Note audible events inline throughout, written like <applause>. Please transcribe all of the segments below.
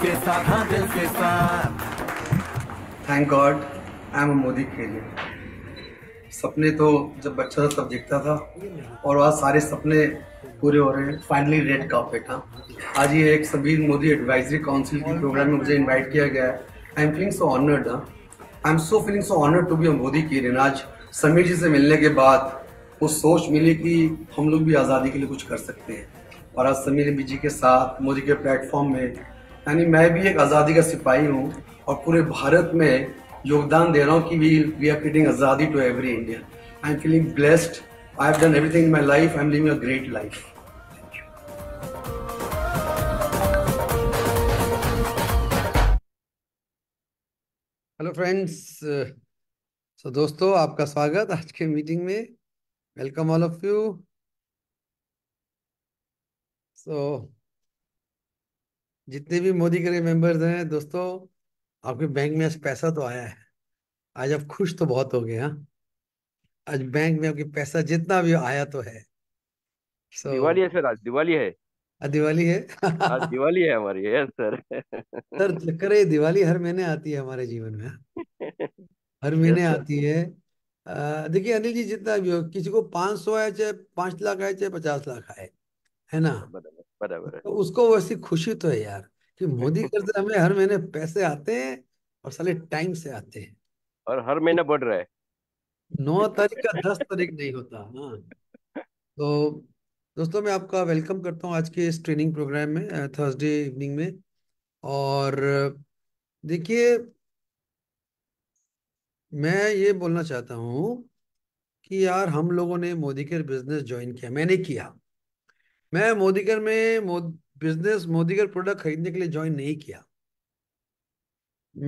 के साथ हाँ दिल के साथ thank God I am Modi के लिए सपने तो जब बच्चा था तब देखता था और आज सारे सपने पूरे हो रहे हैं फाइनली रेड कार्पेट था आज ये एक सभी मोदी एडवाइजरी काउंसिल के प्रोग्राम में मुझे इनवाइट किया गया है I am feeling so honoured I am so feeling so honoured to be Modi Kiran आज समीर जी से मिलने के बाद वो सोच मिली कि हम लोग भी आज़ादी के लिए कुछ कर सकते हैं और आज समीर जी के साथ मोदी के प्लेटफॉर्म में यानी मैं भी एक आज़ादी का सिपाही हूँ और पूरे भारत में योगदान दे रहा हूँ कि we we are creating azadi to every Indian I am feeling blessed I have done everything in my life I am living a great life hello friends so दोस्तों आपका स्वागत आज के मीटिंग में welcome all of you so जितने भी मोदी के members हैं दोस्तों आपके बैंक में आज पैसा तो आया है आज आप खुश तो बहुत हो गए हाँ आज बैंक में आपके पैसा जितना भी आया तो है so, दिवाली है सर आज दिवाली है आज दिवाली है आज दिवाली है हमारी है सर सर चक्कर दिवाली हर महीने आती है हमारे जीवन में हाँ। हर महीने आती है देखिए अनिल जी जितना भी हो किसी को पांच सौ आए चाहे पांच लाख आए चाहे पचास लाख आए है ना बराबर है तो उसको वैसी खुशी तो है यार कि मोदी कर हमें हर महीने पैसे आते हैं और साले टाइम से आते हैं और हर महीना बढ़ रहा है नौ तारीख का दस तारीख नहीं होता हाँ तो दोस्तों मैं आपका वेलकम करता हूँ आज के इस ट्रेनिंग प्रोग्राम में थर्सडे इवनिंग में और देखिए मैं ये बोलना चाहता हूँ कि यार हम लोगों ने मोदी के बिजनेस ज्वाइन किया मैंने किया मैं मोदीगर में मोद, बिजनेस मोदीगर प्रोडक्ट खरीदने के लिए ज्वाइन नहीं किया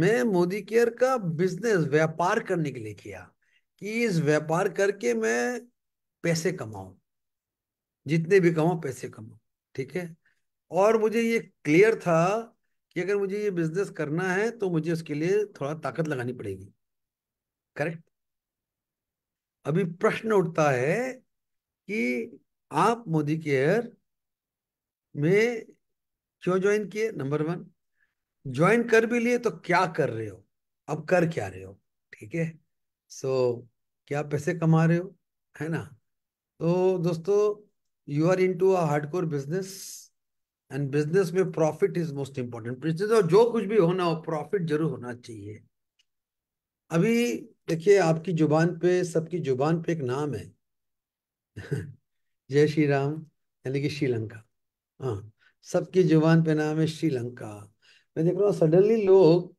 मैं मोदी केयर का बिजनेस व्यापार करने के लिए किया कि इस व्यापार करके मैं पैसे कमाऊं जितने भी कमाऊं पैसे कमाऊं ठीक है और मुझे ये क्लियर था कि अगर मुझे ये बिजनेस करना है तो मुझे उसके लिए थोड़ा ताकत लगानी पड़ेगी करेक्ट अभी प्रश्न उठता है कि आप मोदी केयर में क्यों ज्वाइन किए नंबर वन ज्वाइन कर भी लिए तो क्या कर रहे हो अब कर क्या रहे हो ठीक है सो क्या पैसे कमा रहे हो है ना तो दोस्तों you are in to a core business and business में profit is most important business और जो कुछ भी होना हो प्रॉफिट जरूर होना चाहिए अभी देखिए आपकी जुबान पे सबकी जुबान पे एक नाम है <laughs> जय श्री राम यानी कि श्रीलंका हाँ सबकी जुबान पे नाम है श्रीलंका मैं देख रहा हूँ सडनली लोग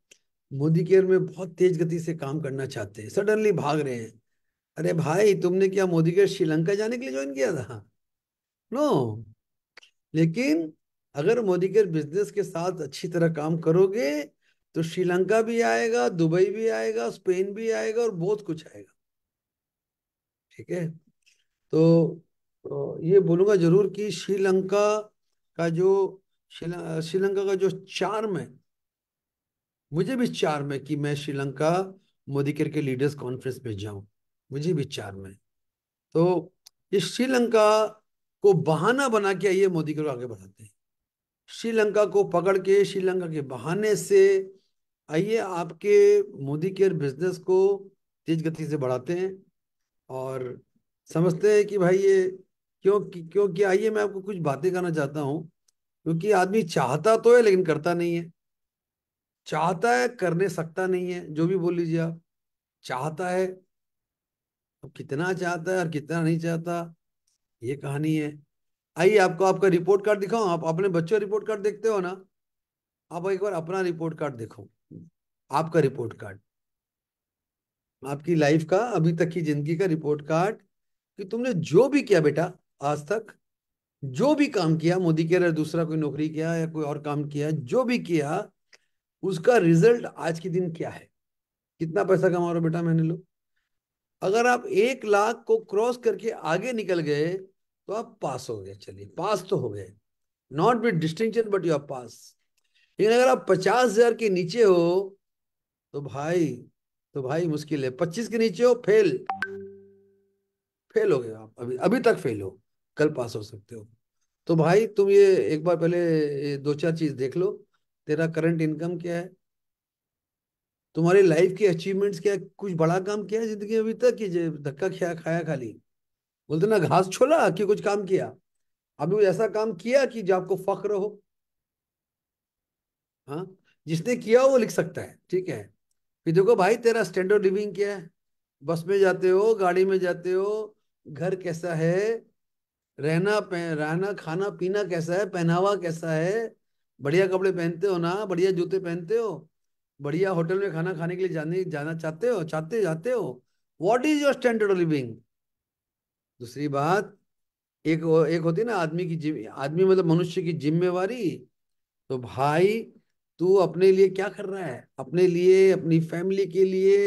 मोदी केयर में बहुत तेज गति से काम करना चाहते हैं सडनली भाग रहे हैं अरे भाई तुमने क्या मोदी केयर श्रीलंका जाने के लिए ज्वाइन किया था नो लेकिन अगर मोदी केयर बिजनेस के साथ अच्छी तरह काम करोगे तो श्रीलंका भी आएगा दुबई भी आएगा स्पेन भी आएगा और बहुत कुछ आएगा ठीक है तो तो ये बोलूंगा जरूर कि श्रीलंका का जो श्रीलंका का जो चार में मुझे भी चार में कि मैं श्रीलंका मोदी केयर के लीडर्स कॉन्फ्रेंस में जाऊं मुझे भी चार में तो ये श्रीलंका को बहाना बना के आइए मोदी को आगे बढ़ाते हैं श्रीलंका को पकड़ के श्रीलंका के बहाने से आइए आपके मोदी केयर बिजनेस को तेज गति से बढ़ाते हैं और समझते हैं कि भाई ये क्यों क्योंकि आइए मैं आपको कुछ बातें करना चाहता हूं क्योंकि आदमी चाहता तो है लेकिन करता नहीं है चाहता है करने सकता नहीं है जो भी बोल लीजिए आप चाहता है अब तो कितना चाहता है और कितना नहीं चाहता ये कहानी है आइए आपको आपका रिपोर्ट कार्ड दिखाओ आप अपने बच्चों का रिपोर्ट कार्ड देखते हो ना आप एक बार अपना रिपोर्ट कार्ड देखो आपका रिपोर्ट कार्ड आपकी लाइफ का अभी तक की जिंदगी का रिपोर्ट कार्ड कि तुमने जो भी किया बेटा आज तक जो भी काम किया मोदी के या दूसरा कोई नौकरी किया या कोई और काम किया जो भी किया उसका रिजल्ट आज के दिन क्या है कितना पैसा कमा रहे बेटा मैंने लो अगर आप एक लाख को क्रॉस करके आगे निकल गए तो आप पास हो गए चलिए पास तो हो गए not with distinction but you are pass लेकिन अगर आप पचास हजार के नीचे हो तो भाई तो भाई मुश्किल है पच्चीस के नीचे हो फेल फेल हो गए आप अभी अभी तक फेल हो कल पास हो सकते हो तो भाई तुम ये एक बार पहले दो चार चीज देख लो तेरा करंट इनकम क्या है तुम्हारी लाइफ की अचीवमेंट्स क्या कुछ बड़ा काम किया है जिंदगी अभी तक कि धक्का खाया खाया खाली बोलते ना घास छोला कि कुछ काम किया अभी कुछ ऐसा काम किया कि जो आपको फख्र हो हाँ जिसने किया वो लिख सकता है ठीक है फिर देखो भाई तेरा स्टैंडर्ड लिविंग क्या है बस में जाते हो गाड़ी में जाते हो घर कैसा है रहना रहना खाना पीना कैसा है पहनावा कैसा है बढ़िया कपड़े पहनते हो ना बढ़िया जूते पहनते हो बढ़िया होटल में खाना खाने के लिए जाने जाना चाहते हो चाहते जाते हो what is your standard of living दूसरी बात एक एक होती है ना आदमी की आदमी मतलब मनुष्य की जिम्मेवारी तो भाई तू अपने लिए क्या कर रहा है अपने लिए अपनी फैमिली के लिए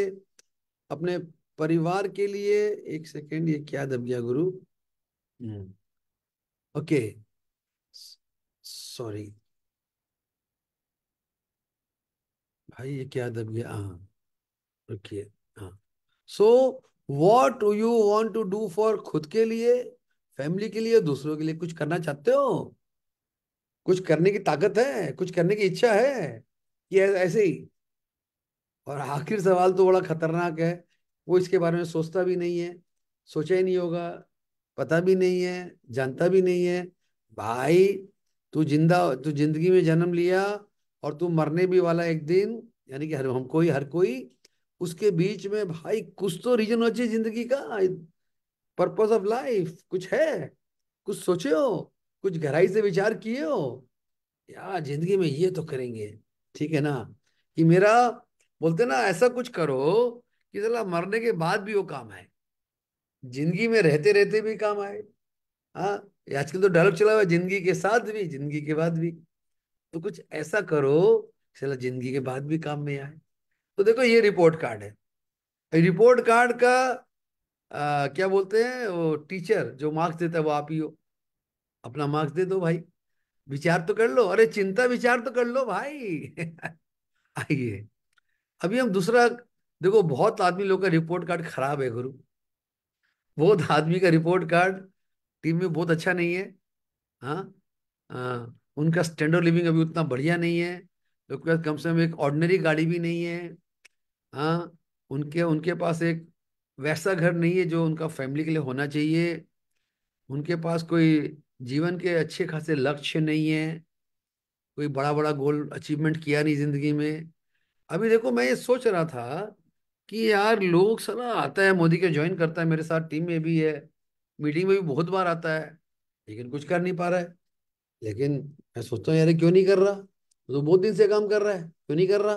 अपने परिवार के लिए एक सेकेंड ये क्या दब गया गुरु हम्म। Okay. सॉरी भाई ये क्या दब गया हाँ रुकिए हाँ so what you want to do for खुद के लिए फैमिली के लिए दूसरों के लिए कुछ करना चाहते हो कुछ करने की ताकत है कुछ करने की इच्छा है कि ऐसे ही और आखिर सवाल तो बड़ा खतरनाक है वो इसके बारे में सोचता भी नहीं है सोचा ही नहीं होगा पता भी नहीं है जानता भी नहीं है भाई तू जिंदा तू जिंदगी में जन्म लिया और तू मरने भी वाला एक दिन यानी कि हर हम कोई हर कोई उसके बीच में भाई कुछ तो रीजन हो चाहिए जिंदगी का पर्पज ऑफ लाइफ कुछ है कुछ सोचे हो कुछ गहराई से विचार किए हो यार जिंदगी में ये तो करेंगे ठीक है ना कि मेरा बोलते ना ऐसा कुछ करो कि चला मरने के बाद भी वो काम है जिंदगी में रहते रहते भी काम आए हाँ आजकल तो डायलॉग चला हुआ जिंदगी के साथ भी जिंदगी के बाद भी तो कुछ ऐसा करो चला जिंदगी के बाद भी काम में आए तो देखो ये रिपोर्ट कार्ड है रिपोर्ट कार्ड का आ, क्या बोलते हैं वो टीचर जो मार्क्स देता है वो आप ही हो अपना मार्क्स दे दो भाई विचार तो कर लो अरे चिंता विचार तो कर लो भाई <laughs> आइए अभी हम दूसरा देखो बहुत आदमी लोग का रिपोर्ट कार्ड खराब है गुरु बहुत <laughs> आदमी का रिपोर्ट कार्ड टीम में बहुत अच्छा नहीं है हाँ उनका स्टैंडर्ड लिविंग अभी उतना बढ़िया नहीं है लोग पास कम से कम एक ऑर्डनरी गाड़ी भी नहीं है हाँ उनके उनके पास एक वैसा घर नहीं है जो उनका फैमिली के लिए होना चाहिए उनके पास कोई जीवन के अच्छे खासे लक्ष्य नहीं है कोई बड़ा बड़ा गोल अचीवमेंट किया नहीं ज़िंदगी में अभी देखो मैं ये सोच रहा था कि यार लोग सला आता है मोदी के ज्वाइन करता है मेरे साथ टीम में भी है मीटिंग में भी बहुत बार आता है लेकिन कुछ कर नहीं पा रहा है लेकिन मैं सोचता हूँ यार क्यों नहीं कर रहा वो तो बहुत दिन से काम कर रहा है क्यों नहीं कर रहा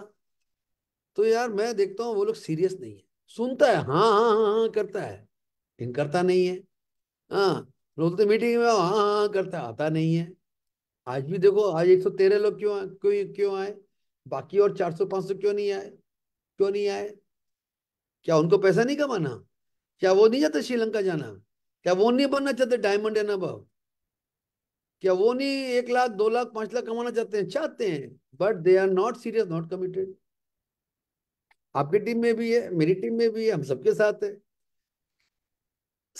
तो यार मैं देखता हूँ वो लोग सीरियस नहीं है सुनता है हाँ हाँ हाँ हाँ करता है लेकिन करता नहीं है हाँ बोलते मीटिंग में हाँ हाँ, हाँ करता आता नहीं है आज भी देखो आज एक सौ तेरह लोग क्यों क्यों क्यों आए बाकी और चार सौ पांच सौ क्यों नहीं आए क्यों नहीं आए क्या उनको पैसा नहीं कमाना क्या वो नहीं चाहते श्रीलंका जाना क्या वो नहीं बनना चाहते डायमंड एन अबव क्या वो नहीं एक लाख दो लाख पांच लाख कमाना चाहते हैं चाहते हैं but they are not serious not committed आपकी टीम में भी है मेरी टीम में भी है हम सबके साथ है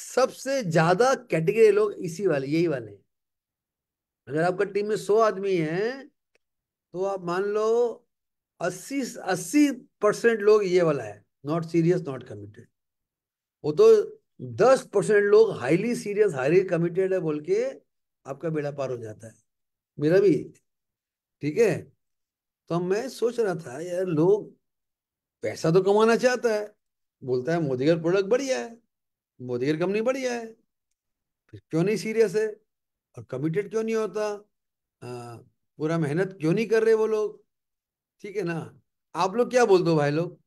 सबसे ज्यादा कैटेगरी लोग इसी वाले यही वाले हैं अगर आपका टीम में सौ आदमी हैं तो आप मान लो अस्सी अस्सी परसेंट लोग ये वाला है नॉट सीरियस नॉट कमिटेड वो तो दस परसेंट लोग हाईली सीरियस हाईली कमिटेड है बोल के आपका बेड़ा पार हो जाता है मेरा भी ठीक है तो मैं सोच रहा था यार लोग पैसा तो कमाना चाहता है बोलता है मोदीगर प्रोडक्ट बढ़िया है मोदीगर कंपनी बढ़िया है फिर क्यों नहीं सीरियस है और कमिटेड क्यों नहीं होता आ, पूरा मेहनत क्यों नहीं कर रहे वो लोग ठीक है ना आप लोग क्या बोलते हो भाई लोग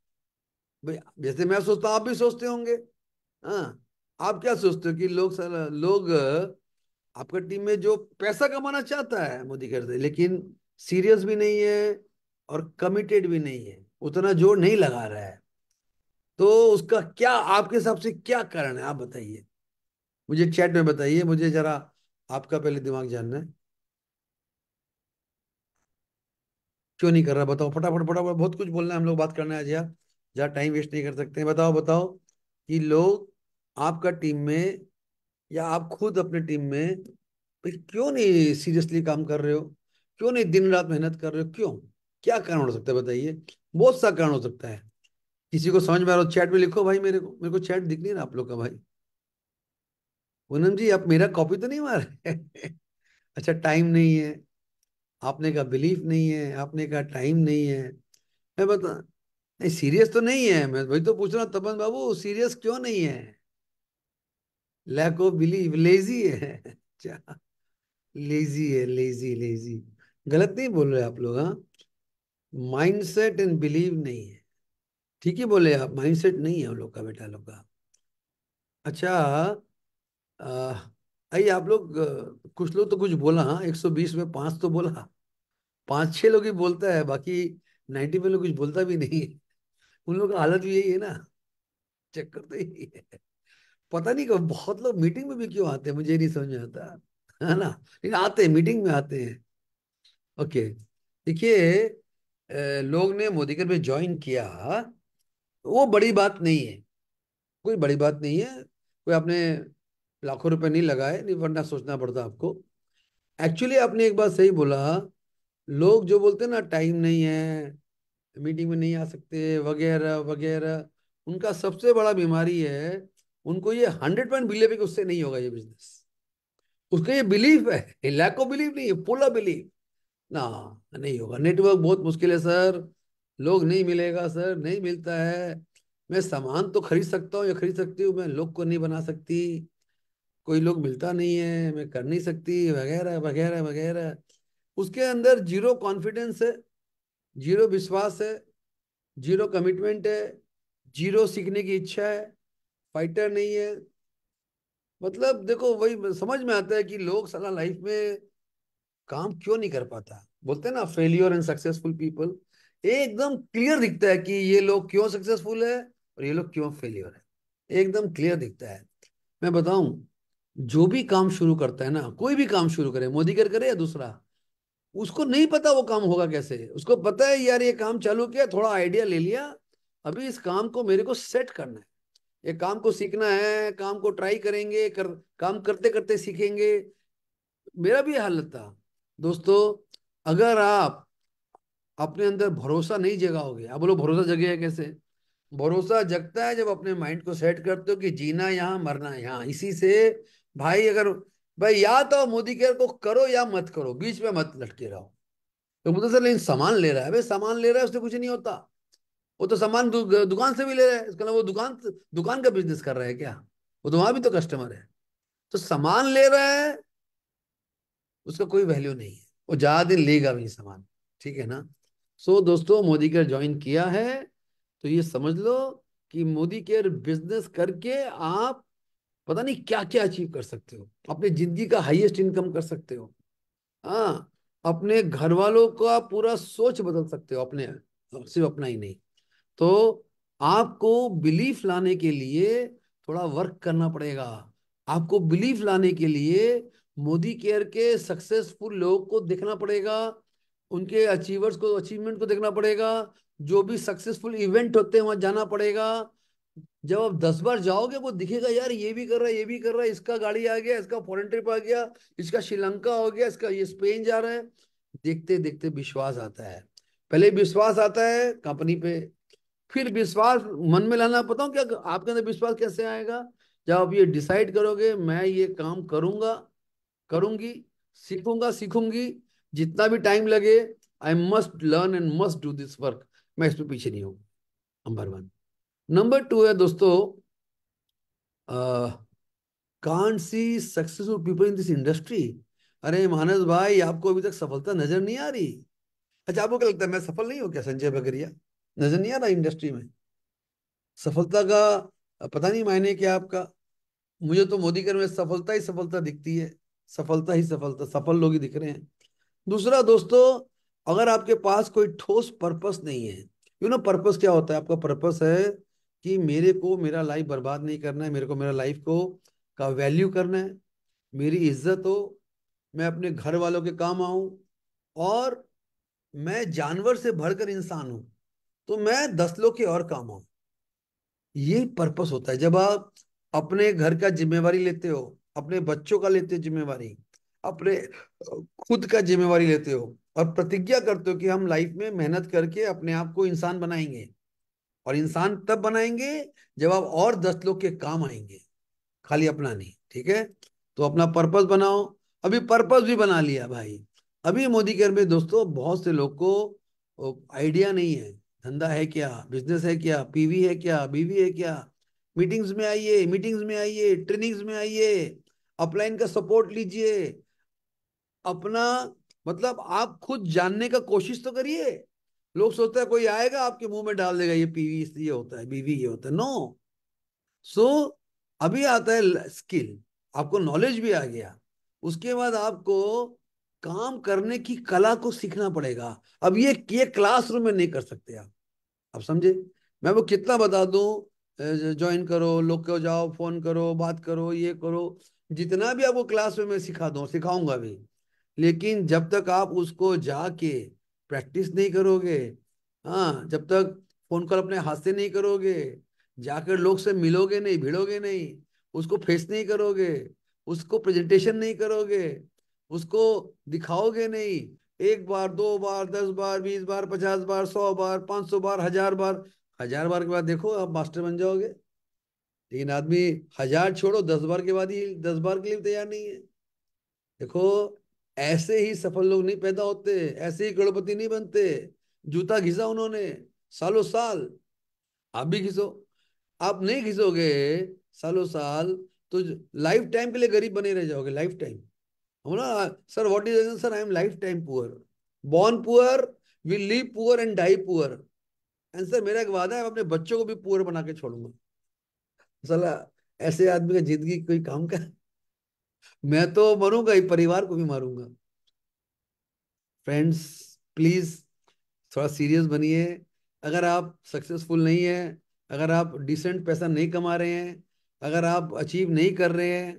जैसे मैं सोचता हूँ आप भी सोचते होंगे हाँ आप क्या सोचते हो कि लोग सर, लोग आपका टीम में जो पैसा कमाना चाहता है मोदी करते लेकिन सीरियस भी नहीं है और कमिटेड भी नहीं है उतना जोर नहीं लगा रहा है तो उसका क्या आपके हिसाब से क्या कारण है आप बताइए मुझे चैट में बताइए मुझे जरा आपका पहले दिमाग जानना है क्यों नहीं कर रहा बताओ फटाफट फटाफट बहुत कुछ बोलना है हम लोग बात करना है आज यार ज़्यादा टाइम वेस्ट नहीं कर सकते हैं बताओ बताओ कि लोग आपका टीम में या आप खुद अपने टीम में क्यों नहीं सीरियसली काम कर रहे हो क्यों नहीं दिन रात मेहनत कर रहे हो क्यों क्या कारण हो सकता है बताइए बहुत सा कारण हो सकता है किसी को समझ में आ रहा हो चैट में लिखो भाई मेरे को मेरे को चैट दिख नहीं ना आप लोग का भाई पूनम जी आप मेरा कॉपी तो नहीं मार <laughs> अच्छा टाइम नहीं है आपने का बिलीफ नहीं है आपने का टाइम नहीं है मैं बता नहीं सीरियस तो नहीं है मैं वही तो पूछ रहा हूँ तपन बाबू सीरियस क्यों नहीं है लैक ऑफ बिलीव लेजी है <laughs> अच्छा लेजी है लेजी लेजी गलत नहीं बोल रहे आप लोग हाँ माइंड सेट एंड बिलीव नहीं है ठीक ही बोले आप माइंड सेट नहीं है उन लोग का बेटा लोग का अच्छा आई आप लोग कुछ लोग तो कुछ बोला हाँ एक सौ बीस में पांच तो बोला पांच छह लोग ही बोलता है बाकी नाइन्टी में लोग कुछ बोलता भी नहीं है उन लोग का हालत भी यही है ना चक्कर तो यही है पता नहीं कब बहुत लोग मीटिंग में भी क्यों आते हैं मुझे नहीं समझ में आता है ना लेकिन आते हैं मीटिंग में आते हैं ओके देखिए लोग ने मोदीकर में ज्वाइन किया तो वो बड़ी बात नहीं है कोई बड़ी बात नहीं है कोई आपने लाखों रुपए नहीं लगाए नहीं वरना सोचना पड़ता आपको एक्चुअली आपने एक बात सही बोला लोग जो बोलते हैं ना टाइम नहीं है मीटिंग में नहीं आ सकते वगैरह वगैरह उनका सबसे बड़ा बीमारी है उनको ये हंड्रेड परसेंट बिलीव है कि उससे नहीं होगा ये बिजनेस उसका ये बिलीफ है लैक ऑफ बिलीफ नहीं है ऑफ बिलीफ ना नहीं होगा नेटवर्क बहुत मुश्किल है सर लोग नहीं मिलेगा सर नहीं मिलता है मैं सामान तो खरीद सकता हूँ या खरीद सकती हूँ मैं लोग को नहीं बना सकती कोई लोग मिलता नहीं है मैं कर नहीं सकती वगैरह वगैरह वगैरह उसके अंदर जीरो कॉन्फिडेंस है जीरो विश्वास है जीरो कमिटमेंट है जीरो सीखने की इच्छा है फाइटर नहीं है मतलब देखो वही समझ में आता है कि लोग सारा लाइफ में काम क्यों नहीं कर पाता बोलते हैं ना फेलियर एंड सक्सेसफुल पीपल एकदम क्लियर दिखता है कि ये लोग क्यों सक्सेसफुल है और ये लोग क्यों फेलियर है एकदम क्लियर दिखता है मैं बताऊं जो भी काम शुरू करता है ना कोई भी काम शुरू करे मोदी कर करे या दूसरा उसको नहीं पता वो काम होगा कैसे उसको पता है यार ये काम चालू किया थोड़ा आइडिया ले लिया अभी इस काम को मेरे को सेट करना है ये काम को सीखना है काम को ट्राई करेंगे कर काम करते करते सीखेंगे मेरा भी हालत था दोस्तों अगर आप अपने अंदर भरोसा नहीं जगाओगे आप बोलो भरोसा जगे है कैसे भरोसा जगता है जब अपने माइंड को सेट करते हो कि जीना यहाँ मरना यहाँ इसी से भाई अगर भाई या तो मोदी केयर को करो या मत करो बीच में मत लटके रहो तो सर लेकिन सामान ले रहा है भाई सामान ले रहा है उससे कुछ नहीं होता वो तो सामान दु, दुकान से भी ले रहा है इसका वो दुकान दुकान का बिजनेस कर रहा है क्या वो तो वहां भी तो कस्टमर है तो सामान ले रहा है उसका कोई वैल्यू नहीं है वो ज्यादा दिन लेगा भी सामान ठीक है ना सो so, दोस्तों मोदी केयर ज्वाइन किया है तो ये समझ लो कि मोदी केयर बिजनेस करके आप पता नहीं क्या क्या अचीव कर सकते हो अपने जिंदगी का हाईएस्ट इनकम कर सकते हो हाँ अपने घर वालों का पूरा सोच बदल सकते हो अपने सिर्फ अपना ही नहीं तो आपको बिलीफ लाने के लिए थोड़ा वर्क करना पड़ेगा आपको बिलीफ लाने के लिए मोदी केयर के सक्सेसफुल लोगों को देखना पड़ेगा उनके अचीवर्स को अचीवमेंट को देखना पड़ेगा जो भी सक्सेसफुल इवेंट होते हैं वहां जाना पड़ेगा जब आप दस बार जाओगे वो दिखेगा यार ये भी कर रहा है ये भी कर रहा है इसका गाड़ी आ गया इसका फॉरन ट्रिप आ गया इसका श्रीलंका हो गया इसका ये स्पेन जा रहा है देखते देखते विश्वास आता है पहले विश्वास आता है कंपनी पे फिर विश्वास मन में लाना पता हूँ क्या आपके अंदर विश्वास कैसे आएगा जब आप ये डिसाइड करोगे मैं ये काम करूंगा करूंगी सीखूंगा सीखूंगी जितना भी टाइम लगे I must learn and must do this work मैं इसमें पीछे नहीं हूँ नंबर वन नंबर टू है दोस्तों can see successful people in this industry अरे मानस भाई आपको अभी तक सफलता नजर नहीं आ रही अच्छा आपको क्या लगता है मैं सफल नहीं हो क्या संजय बगरिया नजर नहीं आ रहा इंडस्ट्री में सफलता का पता नहीं मायने क्या आपका मुझे तो मोदी कर में सफलता ही सफलता दिखती है सफलता ही सफलता सफल लोग ही दिख रहे हैं दूसरा दोस्तों अगर आपके पास कोई ठोस पर्पस नहीं है यू नो पर्पस क्या होता है आपका पर्पस है कि मेरे को मेरा लाइफ बर्बाद नहीं करना है मेरे को मेरा लाइफ को का वैल्यू करना है मेरी इज्जत हो मैं अपने घर वालों के काम आऊं और मैं जानवर से भरकर इंसान हूं तो मैं दस लोग के और काम आऊं ये पर्पस होता है जब आप अपने घर का जिम्मेवारी लेते हो अपने बच्चों का लेते हो जिम्मेवारी अपने खुद का जिम्मेवारी लेते हो और प्रतिज्ञा करते हो कि हम लाइफ में मेहनत करके अपने आप को इंसान बनाएंगे और इंसान तब बनाएंगे जब आप और दस लोग के काम आएंगे खाली अपना नहीं ठीक है तो अपना पर्पस बनाओ अभी पर्पस भी बना लिया भाई अभी मोदी केयर में दोस्तों बहुत से लोग को आइडिया नहीं है धंधा है क्या बिजनेस है क्या पीवी है क्या बीवी है क्या मीटिंग्स में आइए मीटिंग्स में आइए ट्रेनिंग्स में आइए अपलाइन का सपोर्ट लीजिए अपना मतलब आप खुद जानने का कोशिश तो करिए लोग सोचते हैं कोई आएगा आपके मुंह में डाल देगा ये पीवी ये होता है बीवी ये होता है नो सो so, अभी आता है स्किल आपको नॉलेज भी आ गया उसके बाद आपको काम करने की कला को सीखना पड़ेगा अब ये ये क्लासरूम में नहीं कर सकते आप अब समझे मैं वो कितना बता दूं ज्वाइन करो लोग को जाओ फोन करो बात करो ये करो जितना भी आपको क्लास में मैं सिखा दूं सिखाऊंगा भी लेकिन जब तक आप उसको जाके प्रैक्टिस नहीं करोगे हाँ जब तक फोन कॉल अपने हाथ से नहीं करोगे जाकर लोग से मिलोगे नहीं भिड़ोगे नहीं उसको फेस नहीं करोगे उसको प्रेजेंटेशन नहीं करोगे उसको दिखाओगे नहीं एक बार दो बार दस बार बीस बार पचास बार सौ बार पाँच सौ बार हजार बार हजार बार के बाद देखो आप मास्टर बन जाओगे लेकिन आदमी हजार छोड़ो दस बार के बाद ही दस बार के लिए तैयार नहीं है देखो ऐसे ही सफल लोग नहीं पैदा होते ऐसे ही करोड़पति नहीं बनते जूता घिसा उन्होंने सालों साल आप भी घिसो आप नहीं घिसोगे सालों साल तो लाइफ टाइम के लिए गरीब बने रह जाओगे लाइफ टाइम हम ना sir what is sir I am lifetime poor born poor we live poor and die poor and sir मेरा एक वादा है अपने बच्चों को भी पुअर बना के छोड़ूंगा सला ऐसे आदमी का जिंदगी कोई काम का मैं तो मरूंगा ही परिवार को भी मारूंगा फ्रेंड्स प्लीज थोड़ा सीरियस बनिए अगर आप सक्सेसफुल नहीं है अगर आप डिसेंट पैसा नहीं कमा रहे हैं अगर आप अचीव नहीं कर रहे हैं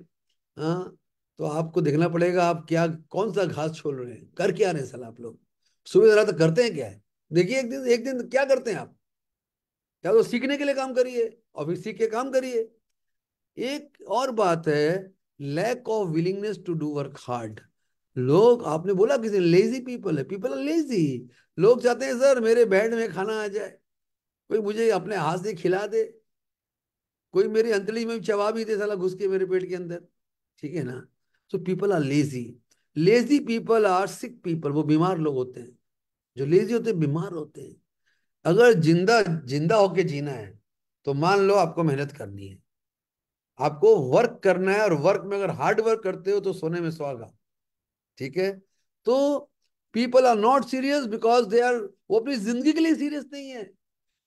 हाँ तो आपको देखना पड़ेगा आप क्या कौन सा घास छोड़ रहे हैं कर क्या रहे हैं सर आप लोग सुबह जरा तो करते हैं क्या है देखिए एक दिन एक दिन क्या करते हैं आप क्या तो सीखने के लिए काम करिए और फिर सीख के काम करिए एक और बात है lack of willingness to do work hard लोग आपने बोला किसी लेजी पीपल है पीपल आर लेजी लोग चाहते हैं सर मेरे बेड में खाना आ जाए कोई मुझे अपने हाथ से खिला दे कोई मेरी अंतली में चबा भी दे साला घुस के मेरे पेट के अंदर ठीक है ना so people are lazy lazy people are sick people वो बीमार लोग होते हैं जो लेजी होते हैं बीमार होते हैं अगर जिंदा जिंदा होके जीना है तो मान लो आपको मेहनत करनी है आपको वर्क करना है और वर्क में अगर हार्ड वर्क करते हो तो सोने में स्वागा ठीक है तो people are not serious because they are वो अपनी जिंदगी के लिए सीरियस नहीं है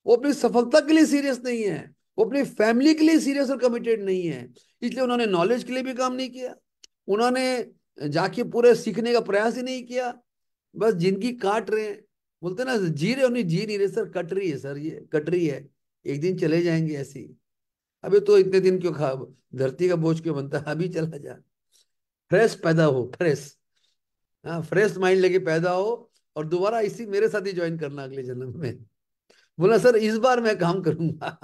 वो अपनी सफलता के लिए सीरियस नहीं है वो अपनी फैमिली के लिए सीरियस और कमिटेड नहीं है इसलिए उन्होंने नॉलेज के लिए भी काम नहीं किया उन्होंने जाके पूरे सीखने का प्रयास ही नहीं किया बस जिंदगी काट रहे हैं बोलते ना जी रहे उन्हें जी नहीं रहे सर कट रही है सर ये कट रही है एक दिन चले जाएंगे ऐसी अबे तो इतने दिन क्यों खा धरती का बोझ क्यों बनता है अभी चला जा फ्रेश पैदा हो फ्रेश हाँ फ्रेश माइंड लेके पैदा हो और दोबारा इसी मेरे साथ ही ज्वाइन करना अगले जन्म में बोला सर इस बार मैं काम करूंगा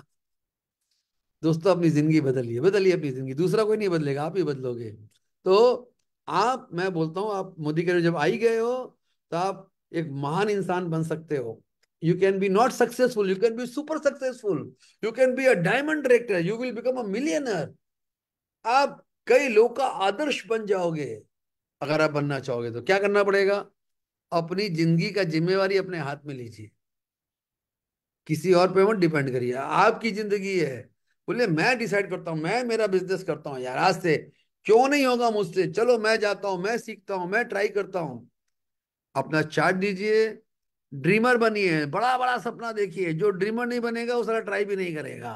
दोस्तों अपनी जिंदगी बदलिए बदलिए अपनी जिंदगी दूसरा कोई नहीं बदलेगा आप ही बदलोगे तो आप मैं बोलता हूँ आप मोदी के जब आई गए हो तो आप एक महान इंसान बन सकते हो you can be not successful you can be super successful you can be a diamond director you will become a millionaire आप कई लोग का आदर्श बन जाओगे अगर आप बनना चाहोगे तो क्या करना पड़ेगा अपनी जिंदगी का जिम्मेवारी अपने हाथ में लीजिए किसी और पे मत डिपेंड करिए आपकी जिंदगी है बोले मैं डिसाइड करता हूं मैं मेरा बिजनेस करता हूं यार आज से क्यों नहीं होगा मुझसे चलो मैं जाता हूं मैं सीखता हूं मैं ट्राई करता हूं अपना चार्ट दीजिए ड्रीमर बनिए बड़ा बड़ा सपना देखिए जो ड्रीमर नहीं बनेगा वो सारा ट्राई भी नहीं करेगा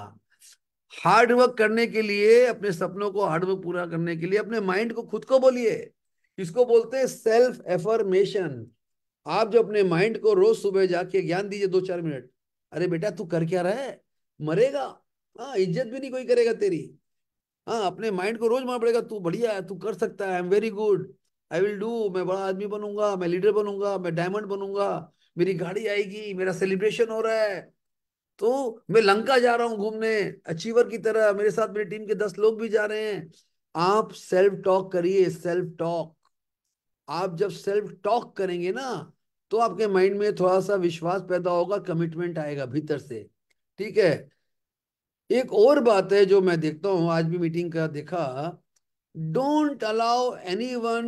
हार्डवर्क करने के लिए अपने सपनों को हार्डवर्क पूरा करने के लिए अपने माइंड को खुद को बोलिए इसको बोलते हैं सेल्फ एफर्मेशन आप जो अपने माइंड को रोज सुबह जाके ज्ञान दीजिए दो चार मिनट अरे बेटा तू कर क्या रहा है मरेगा हाँ इज्जत भी नहीं कोई करेगा तेरी हाँ अपने माइंड को रोज मार पड़ेगा तू बढ़िया है तू कर सकता है I am very good I will do मैं बड़ा आदमी बनूंगा मैं लीडर बनूंगा मैं डायमंड बनूंगा मेरी गाड़ी आएगी मेरा सेलिब्रेशन हो रहा है तो मैं लंका जा रहा हूँ घूमने अचीवर की तरह मेरे साथ मेरी टीम के दस लोग भी जा रहे हैं आप सेल्फ टॉक करिए सेल्फ टॉक आप जब सेल्फ टॉक करेंगे ना तो आपके माइंड में थोड़ा सा विश्वास पैदा होगा कमिटमेंट आएगा भीतर से ठीक है एक और बात है जो मैं देखता हूं आज भी मीटिंग का देखा डोंट अलाउ एनी वन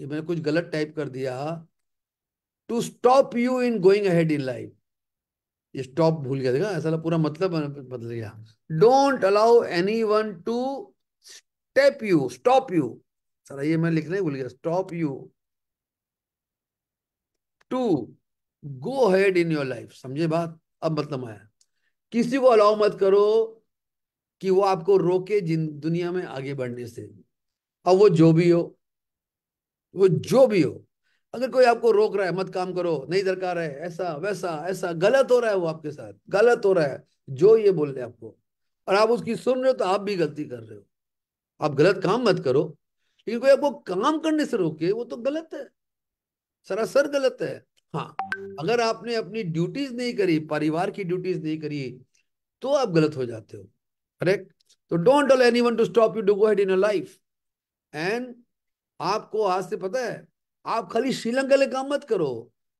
मैंने कुछ गलत टाइप कर दिया to stop you in going ahead in life ये स्टॉप भूल गया देखा ऐसा पूरा मतलब बदल गया don't allow anyone to step you stop you sir ये मैं लिखने भूल गया stop you to go head in your life समझे बात अब मतलब आया किसी को अलाउ मत करो कि वो आपको रोके जिन दुनिया में आगे बढ़ने से अब वो जो भी हो वो जो भी हो अगर कोई आपको रोक रहा है मत काम करो नहीं दरकार है ऐसा वैसा ऐसा गलत हो रहा है वो आपके साथ गलत हो रहा है जो ये बोल रहे आपको और आप उसकी सुन रहे हो तो आप भी गलती कर रहे हो आप गलत काम मत करो लेकिन कोई आपको काम करने से रोके वो तो गलत है सरासर गलत है हाँ अगर आपने अपनी ड्यूटीज नहीं करी परिवार की ड्यूटीज नहीं करी तो आप गलत हो जाते हो करेक्ट तो don't anyone to stop you to go head in life and आपको आज से पता है आप खाली श्रीलंका के लिए काम मत करो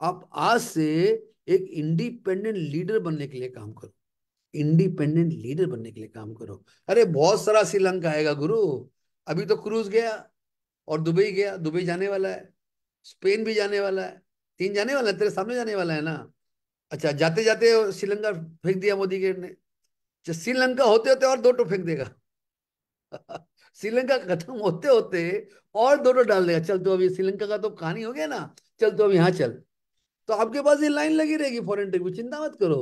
आप आज से एक इंडिपेंडेंट लीडर बनने के लिए काम करो इंडिपेंडेंट लीडर बनने के लिए काम करो अरे बहुत सारा श्रीलंका आएगा गुरु अभी तो क्रूज गया और दुबई गया दुबई जाने वाला है स्पेन भी जाने वाला है तीन जाने वाला है तेरे सामने जाने वाला है ना अच्छा जाते जाते श्रीलंका फेंक दिया मोदी गेट ने श्रीलंका होते होते और दो टो फेंक देगा <laughs> श्रीलंका खत्म होते होते और दोनों डाल देगा चल तो अभी श्रीलंका का तो कहानी हो गया ना चल तो अभी यहाँ चल तो आपके पास ये लाइन लगी रहेगी फॉरेन ट्रिप चिंता मत करो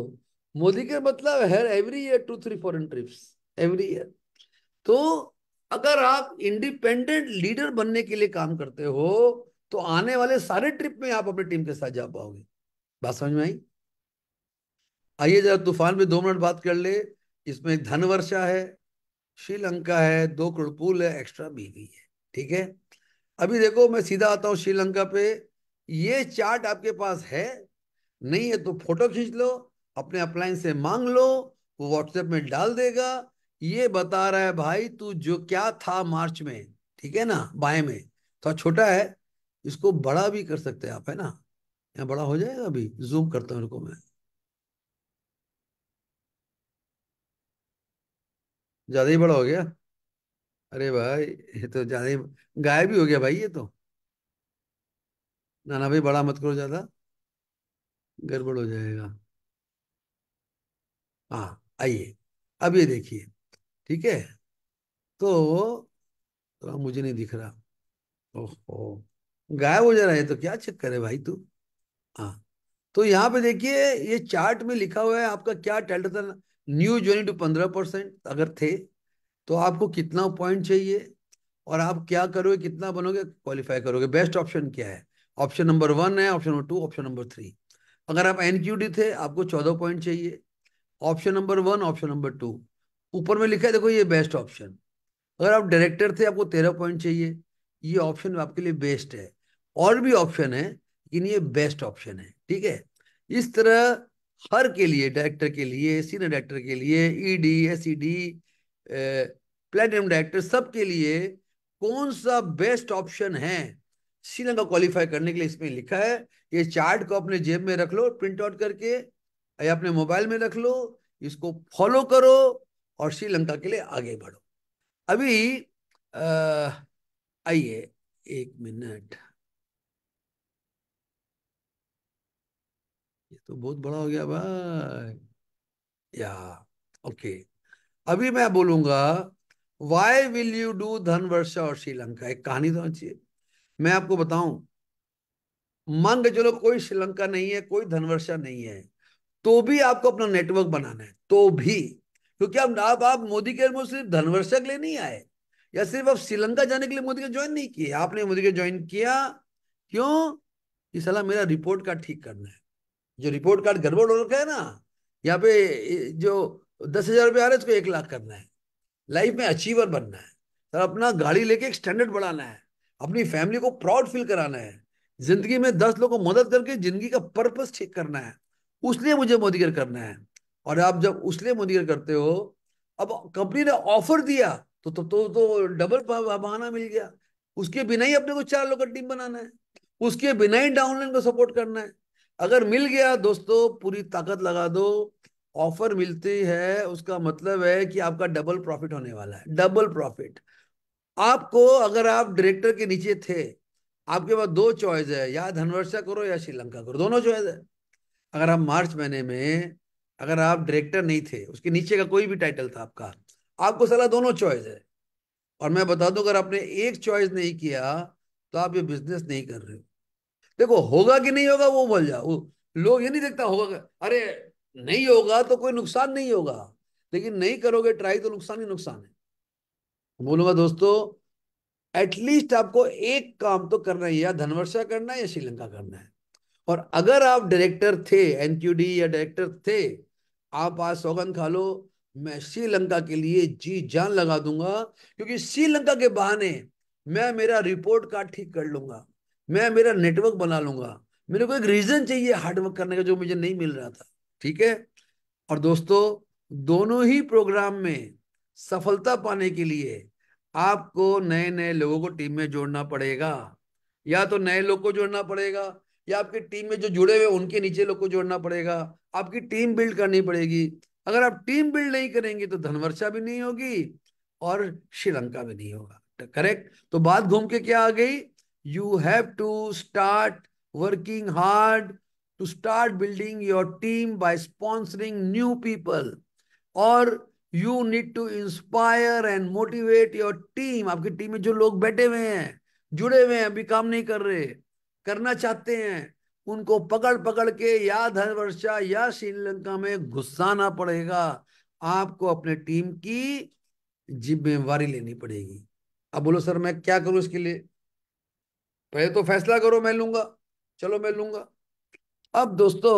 मोदी के मतलब है every year two three foreign trips every year तो अगर आप इंडिपेंडेंट लीडर बनने के लिए काम करते हो तो आने वाले सारे ट्रिप में आप अपनी टीम के साथ जा पाओगे बात समझ में आई आइए जरा तूफान में दो मिनट बात कर ले इसमें धन वर्षा है श्रीलंका है दो कुड़पुल है एक्स्ट्रा भी गई है ठीक है अभी देखो मैं सीधा आता हूँ श्रीलंका पे ये चार्ट आपके पास है नहीं है तो फोटो खींच लो अपने अप्लाइंस से मांग लो वो व्हाट्सएप में डाल देगा ये बता रहा है भाई तू जो क्या था मार्च में ठीक है ना बाएं में थोड़ा तो छोटा है इसको बड़ा भी कर सकते हैं आप है ना यहाँ बड़ा हो जाएगा अभी जूम करता हूँ इनको मैं ज्यादा ही बड़ा हो गया अरे भाई ये तो ज्यादा ही गाय भी हो गया भाई ये तो नाना भाई बड़ा मत करो ज्यादा गड़बड़ हो जाएगा हाँ आइए अब ये देखिए ठीक है तो थोड़ा तो मुझे नहीं दिख रहा ओहो गायब हो जा रहा है तो क्या चक्कर है भाई तू हाँ तो यहाँ पे देखिए ये चार्ट में लिखा हुआ है आपका क्या टैल्टन न्यू ज्वाइन टू पंद्रह परसेंट अगर थे तो आपको कितना पॉइंट चाहिए और आप क्या करोगे कितना बनोगे क्वालिफाई करोगे बेस्ट ऑप्शन क्या है ऑप्शन नंबर वन है option number two option number three अगर आप एन थे आपको चौदह पॉइंट चाहिए option number one option number two ऊपर में लिखा है देखो ये बेस्ट ऑप्शन अगर आप डायरेक्टर थे आपको तेरह पॉइंट चाहिए ये ऑप्शन आपके लिए बेस्ट है और भी ऑप्शन है लेकिन ये बेस्ट ऑप्शन है ठीक है इस तरह हर के लिए डायरेक्टर के लिए सीनियर डायरेक्टर के लिए ईडी एसईडी प्लेटिनम डायरेक्टर सब के लिए कौन सा बेस्ट ऑप्शन है श्रीलंका क्वालिफाई करने के लिए इसमें लिखा है ये चार्ट को अपने जेब में रख लो प्रिंट आउट करके या अपने मोबाइल में रख लो इसको फॉलो करो और श्रीलंका के लिए आगे बढ़ो अभी आइए एक मिनट तो बहुत बड़ा हो गया भाई या ओके अभी मैं बोलूंगा वाई विल यू डू धन वर्षा और श्रीलंका एक कहानी तो है मैं आपको बताऊं मान के चलो कोई श्रीलंका नहीं है कोई धनवर्षा नहीं है तो भी आपको अपना नेटवर्क बनाना है तो भी क्योंकि अब आप, आप मोदी के अनुभव सिर्फ धनवर्षा के लिए नहीं आए या सिर्फ आप श्रीलंका जाने के लिए मोदी के ज्वाइन नहीं किए आपने मोदी के ज्वाइन किया क्यों ये सलाह मेरा रिपोर्ट का ठीक करना है जो रिपोर्ट कार्ड गड़बड़ हो रखा है ना यहाँ पे जो दस हजार रुपये आ रहे उसको एक लाख करना है लाइफ में अचीवर बनना है सर अपना गाड़ी लेके एक स्टैंडर्ड बढ़ाना है अपनी फैमिली को प्राउड फील कराना है जिंदगी में दस लोगों को मदद करके जिंदगी का पर्पस ठीक करना है उसलिए मुझे मोदीगर करना है और आप जब उसलिए मोदीगर करते हो अब कंपनी ने ऑफर दिया तो तो तो, तो डबल बहाना मिल गया उसके बिना ही अपने को चार लोग का टीम बनाना है उसके बिना ही डाउनलाइन को सपोर्ट करना है अगर मिल गया दोस्तों पूरी ताकत लगा दो ऑफर मिलती है उसका मतलब है कि आपका डबल प्रॉफिट होने वाला है डबल प्रॉफिट आपको अगर आप डायरेक्टर के नीचे थे आपके पास दो चॉइस है या धनवर्षा करो या श्रीलंका करो दोनों चॉइस है अगर आप मार्च महीने में अगर आप डायरेक्टर नहीं थे उसके नीचे का कोई भी टाइटल था आपका आपको सलाह दोनों चॉइस है और मैं बता दूं अगर आपने एक चॉइस नहीं किया तो आप ये बिजनेस नहीं कर रहे हो देखो होगा कि नहीं होगा वो बोल जाओ लोग ये नहीं देखता होगा अरे नहीं होगा तो कोई नुकसान नहीं होगा लेकिन नहीं करोगे ट्राई तो नुकसान ही नुकसान है बोलूंगा दोस्तों एटलीस्ट आपको एक काम तो करना है या धनवर्षा करना है या श्रीलंका करना है और अगर आप डायरेक्टर थे एनक्यूडी या डायरेक्टर थे आप आज सौगंध खा लो मैं श्रीलंका के लिए जी जान लगा दूंगा क्योंकि श्रीलंका के बहाने मैं मेरा रिपोर्ट कार्ड ठीक कर लूंगा मैं मेरा नेटवर्क बना लूंगा मेरे को एक रीजन चाहिए हार्डवर्क करने का जो मुझे नहीं मिल रहा था ठीक है और दोस्तों दोनों ही प्रोग्राम में सफलता पाने के लिए आपको नए नए लोगों को टीम में जोड़ना पड़ेगा या तो नए लोग को जोड़ना पड़ेगा या आपकी टीम में जो जुड़े हुए उनके नीचे लोग को जोड़ना पड़ेगा आपकी टीम बिल्ड करनी पड़ेगी अगर आप टीम बिल्ड नहीं करेंगे तो धनवर्षा भी नहीं होगी और श्रीलंका भी नहीं होगा करेक्ट तो बात घूम के क्या आ गई you have to start working hard to start building your team by sponsoring new people or you need to inspire and motivate your team आपकी टीम में जो लोग बैठे हुए हैं जुड़े हुए हैं अभी काम नहीं कर रहे करना चाहते हैं उनको पकड़ पकड़ के या धन वर्षा या श्रीलंका में घुसाना पड़ेगा आपको अपने टीम की जिम्मेवारी लेनी पड़ेगी अब बोलो सर मैं क्या करूं इसके लिए पहले तो फैसला करो मैं लूंगा चलो मैं लूंगा अब दोस्तों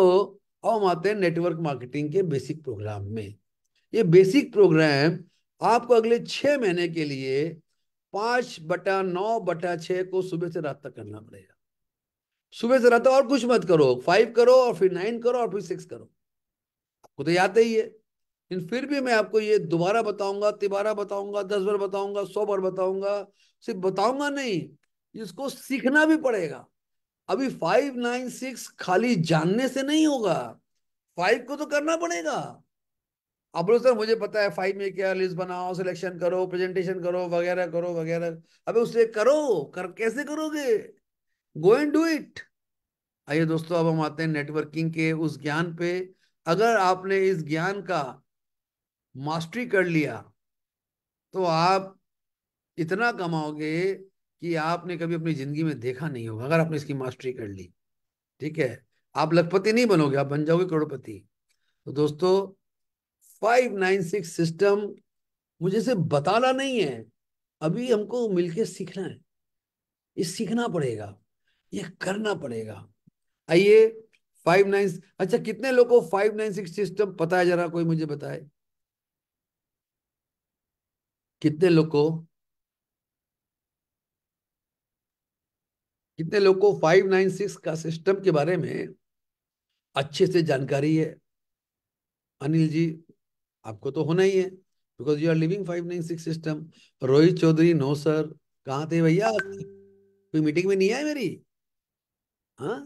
हम आते हैं नेटवर्क मार्केटिंग के बेसिक प्रोग्राम में ये बेसिक प्रोग्राम आपको अगले छह महीने के लिए पांच बटा नौ बटा छ को सुबह से रात तक करना पड़ेगा सुबह से रात तक और कुछ मत करो फाइव करो और फिर नाइन करो और फिर सिक्स करो आपको तो याद ही है लेकिन फिर भी मैं आपको ये दोबारा बताऊंगा तिबारा बताऊंगा दस बार बताऊंगा सौ बार बताऊंगा सिर्फ बताऊंगा नहीं इसको सीखना भी पड़ेगा अभी फाइव नाइन सिक्स खाली जानने से नहीं होगा फाइव को तो करना पड़ेगा आप बोलो सर मुझे पता है फाइव में क्या लिस्ट बनाओ सिलेक्शन करो प्रेजेंटेशन करो वगैरह करो वगैरह अबे उसे करो कर कैसे करोगे गो एंड डू इट आइए दोस्तों अब हम आते हैं नेटवर्किंग के उस ज्ञान पे अगर आपने इस ज्ञान का मास्टरी कर लिया तो आप इतना कमाओगे कि आपने कभी अपनी जिंदगी में देखा नहीं होगा अगर आपने इसकी मास्टरी कर ली ठीक है आप लखपति नहीं बनोगे आप बन जाओगे करोड़पति तो दोस्तों फाइव नाइन सिक्स सिस्टम मुझे से बताना नहीं है अभी हमको मिलके सीखना है ये सीखना पड़ेगा ये करना पड़ेगा आइए फाइव नाइन अच्छा कितने लोगों को फाइव नाइन सिक्स सिस्टम पता है जरा कोई मुझे बताए कितने लोग को कितने लोग को 596 का सिस्टम के बारे में अच्छे से जानकारी है अनिल जी आपको तो होना ही है because you are living 596 system Rohit Chaudhary no sir कहाँ थे भैया कोई मीटिंग में नहीं आए मेरी हाँ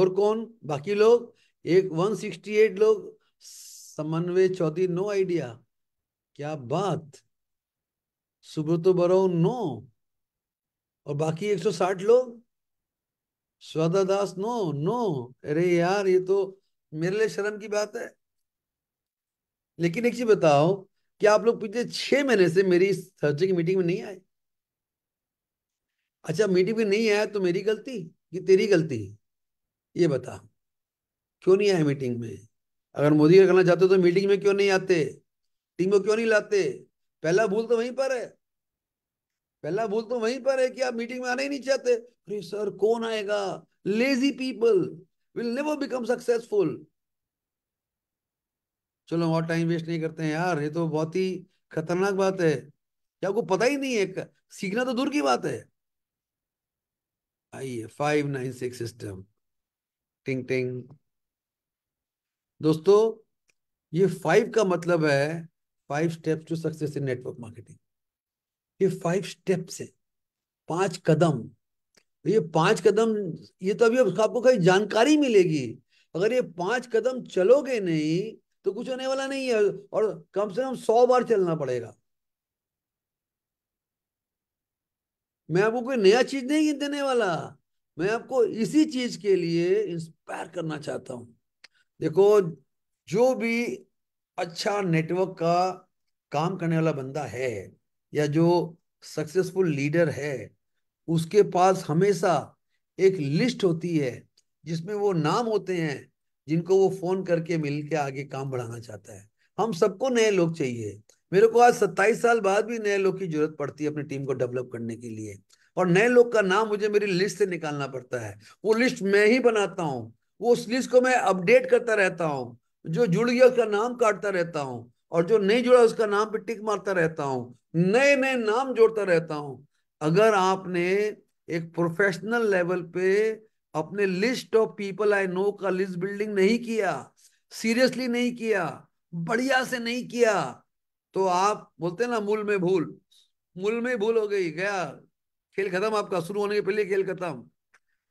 और कौन बाकी लोग एक 168 लोग समन्वय चौधरी नो आइडिया क्या बात सुब्रतो बरो नो और बाकी 160 लोग स्वदा दास नो नो अरे यार ये तो मेरे लिए शर्म की बात है लेकिन एक चीज बताओ कि आप लोग पिछले छह महीने से मेरी सर्जे की मीटिंग में नहीं आए अच्छा मीटिंग में नहीं आया तो मेरी गलती कि तेरी गलती ये बता क्यों नहीं आए मीटिंग में अगर मोदी करना चाहते हो तो मीटिंग में क्यों नहीं आते टीम को क्यों नहीं लाते पहला भूल तो वहीं पर है पहला भूल तो वहीं पर है कि आप मीटिंग में आना ही नहीं चाहते अरे सर कौन आएगा lazy people will never become successful चलो और टाइम वेस्ट नहीं करते हैं यार ये तो बहुत ही खतरनाक बात है क्या आपको पता ही नहीं है सीखना तो दूर की बात है आइए फाइव नाइन सिक्स सिस्टम टिंग टिंग दोस्तों ये फाइव का मतलब है five steps to success in network marketing ये फाइव स्टेप्स है पांच कदम तो ये पांच कदम ये तो अभी आपको कहीं जानकारी मिलेगी अगर ये पांच कदम चलोगे नहीं तो कुछ होने वाला नहीं है और कम से कम सौ बार चलना पड़ेगा मैं आपको कोई नया चीज नहीं देने वाला मैं आपको इसी चीज के लिए इंस्पायर करना चाहता हूं देखो जो भी अच्छा नेटवर्क का काम करने वाला बंदा है या जो सक्सेसफुल लीडर है उसके पास हमेशा एक लिस्ट होती है जिसमें वो नाम होते हैं जिनको वो फोन करके मिल के आगे काम बढ़ाना चाहता है हम सबको नए लोग चाहिए मेरे को आज सत्ताईस साल बाद भी नए लोग की जरूरत पड़ती है अपनी टीम को डेवलप करने के लिए और नए लोग का नाम मुझे मेरी लिस्ट से निकालना पड़ता है वो लिस्ट मैं ही बनाता हूँ वो उस लिस्ट को मैं अपडेट करता रहता हूँ जो जुड़ गया उसका नाम काटता रहता हूँ और जो नहीं जुड़ा उसका नाम भी टिक मारता रहता हूं नए नए नाम जोड़ता रहता हूं अगर आपने एक प्रोफेशनल लेवल पे अपने list of people I know का लिस्ट बिल्डिंग नहीं किया सीरियसली नहीं किया बढ़िया से नहीं किया तो आप बोलते ना मूल में भूल मूल में भूल हो गई गया खेल खत्म आपका शुरू होने के पहले खेल खत्म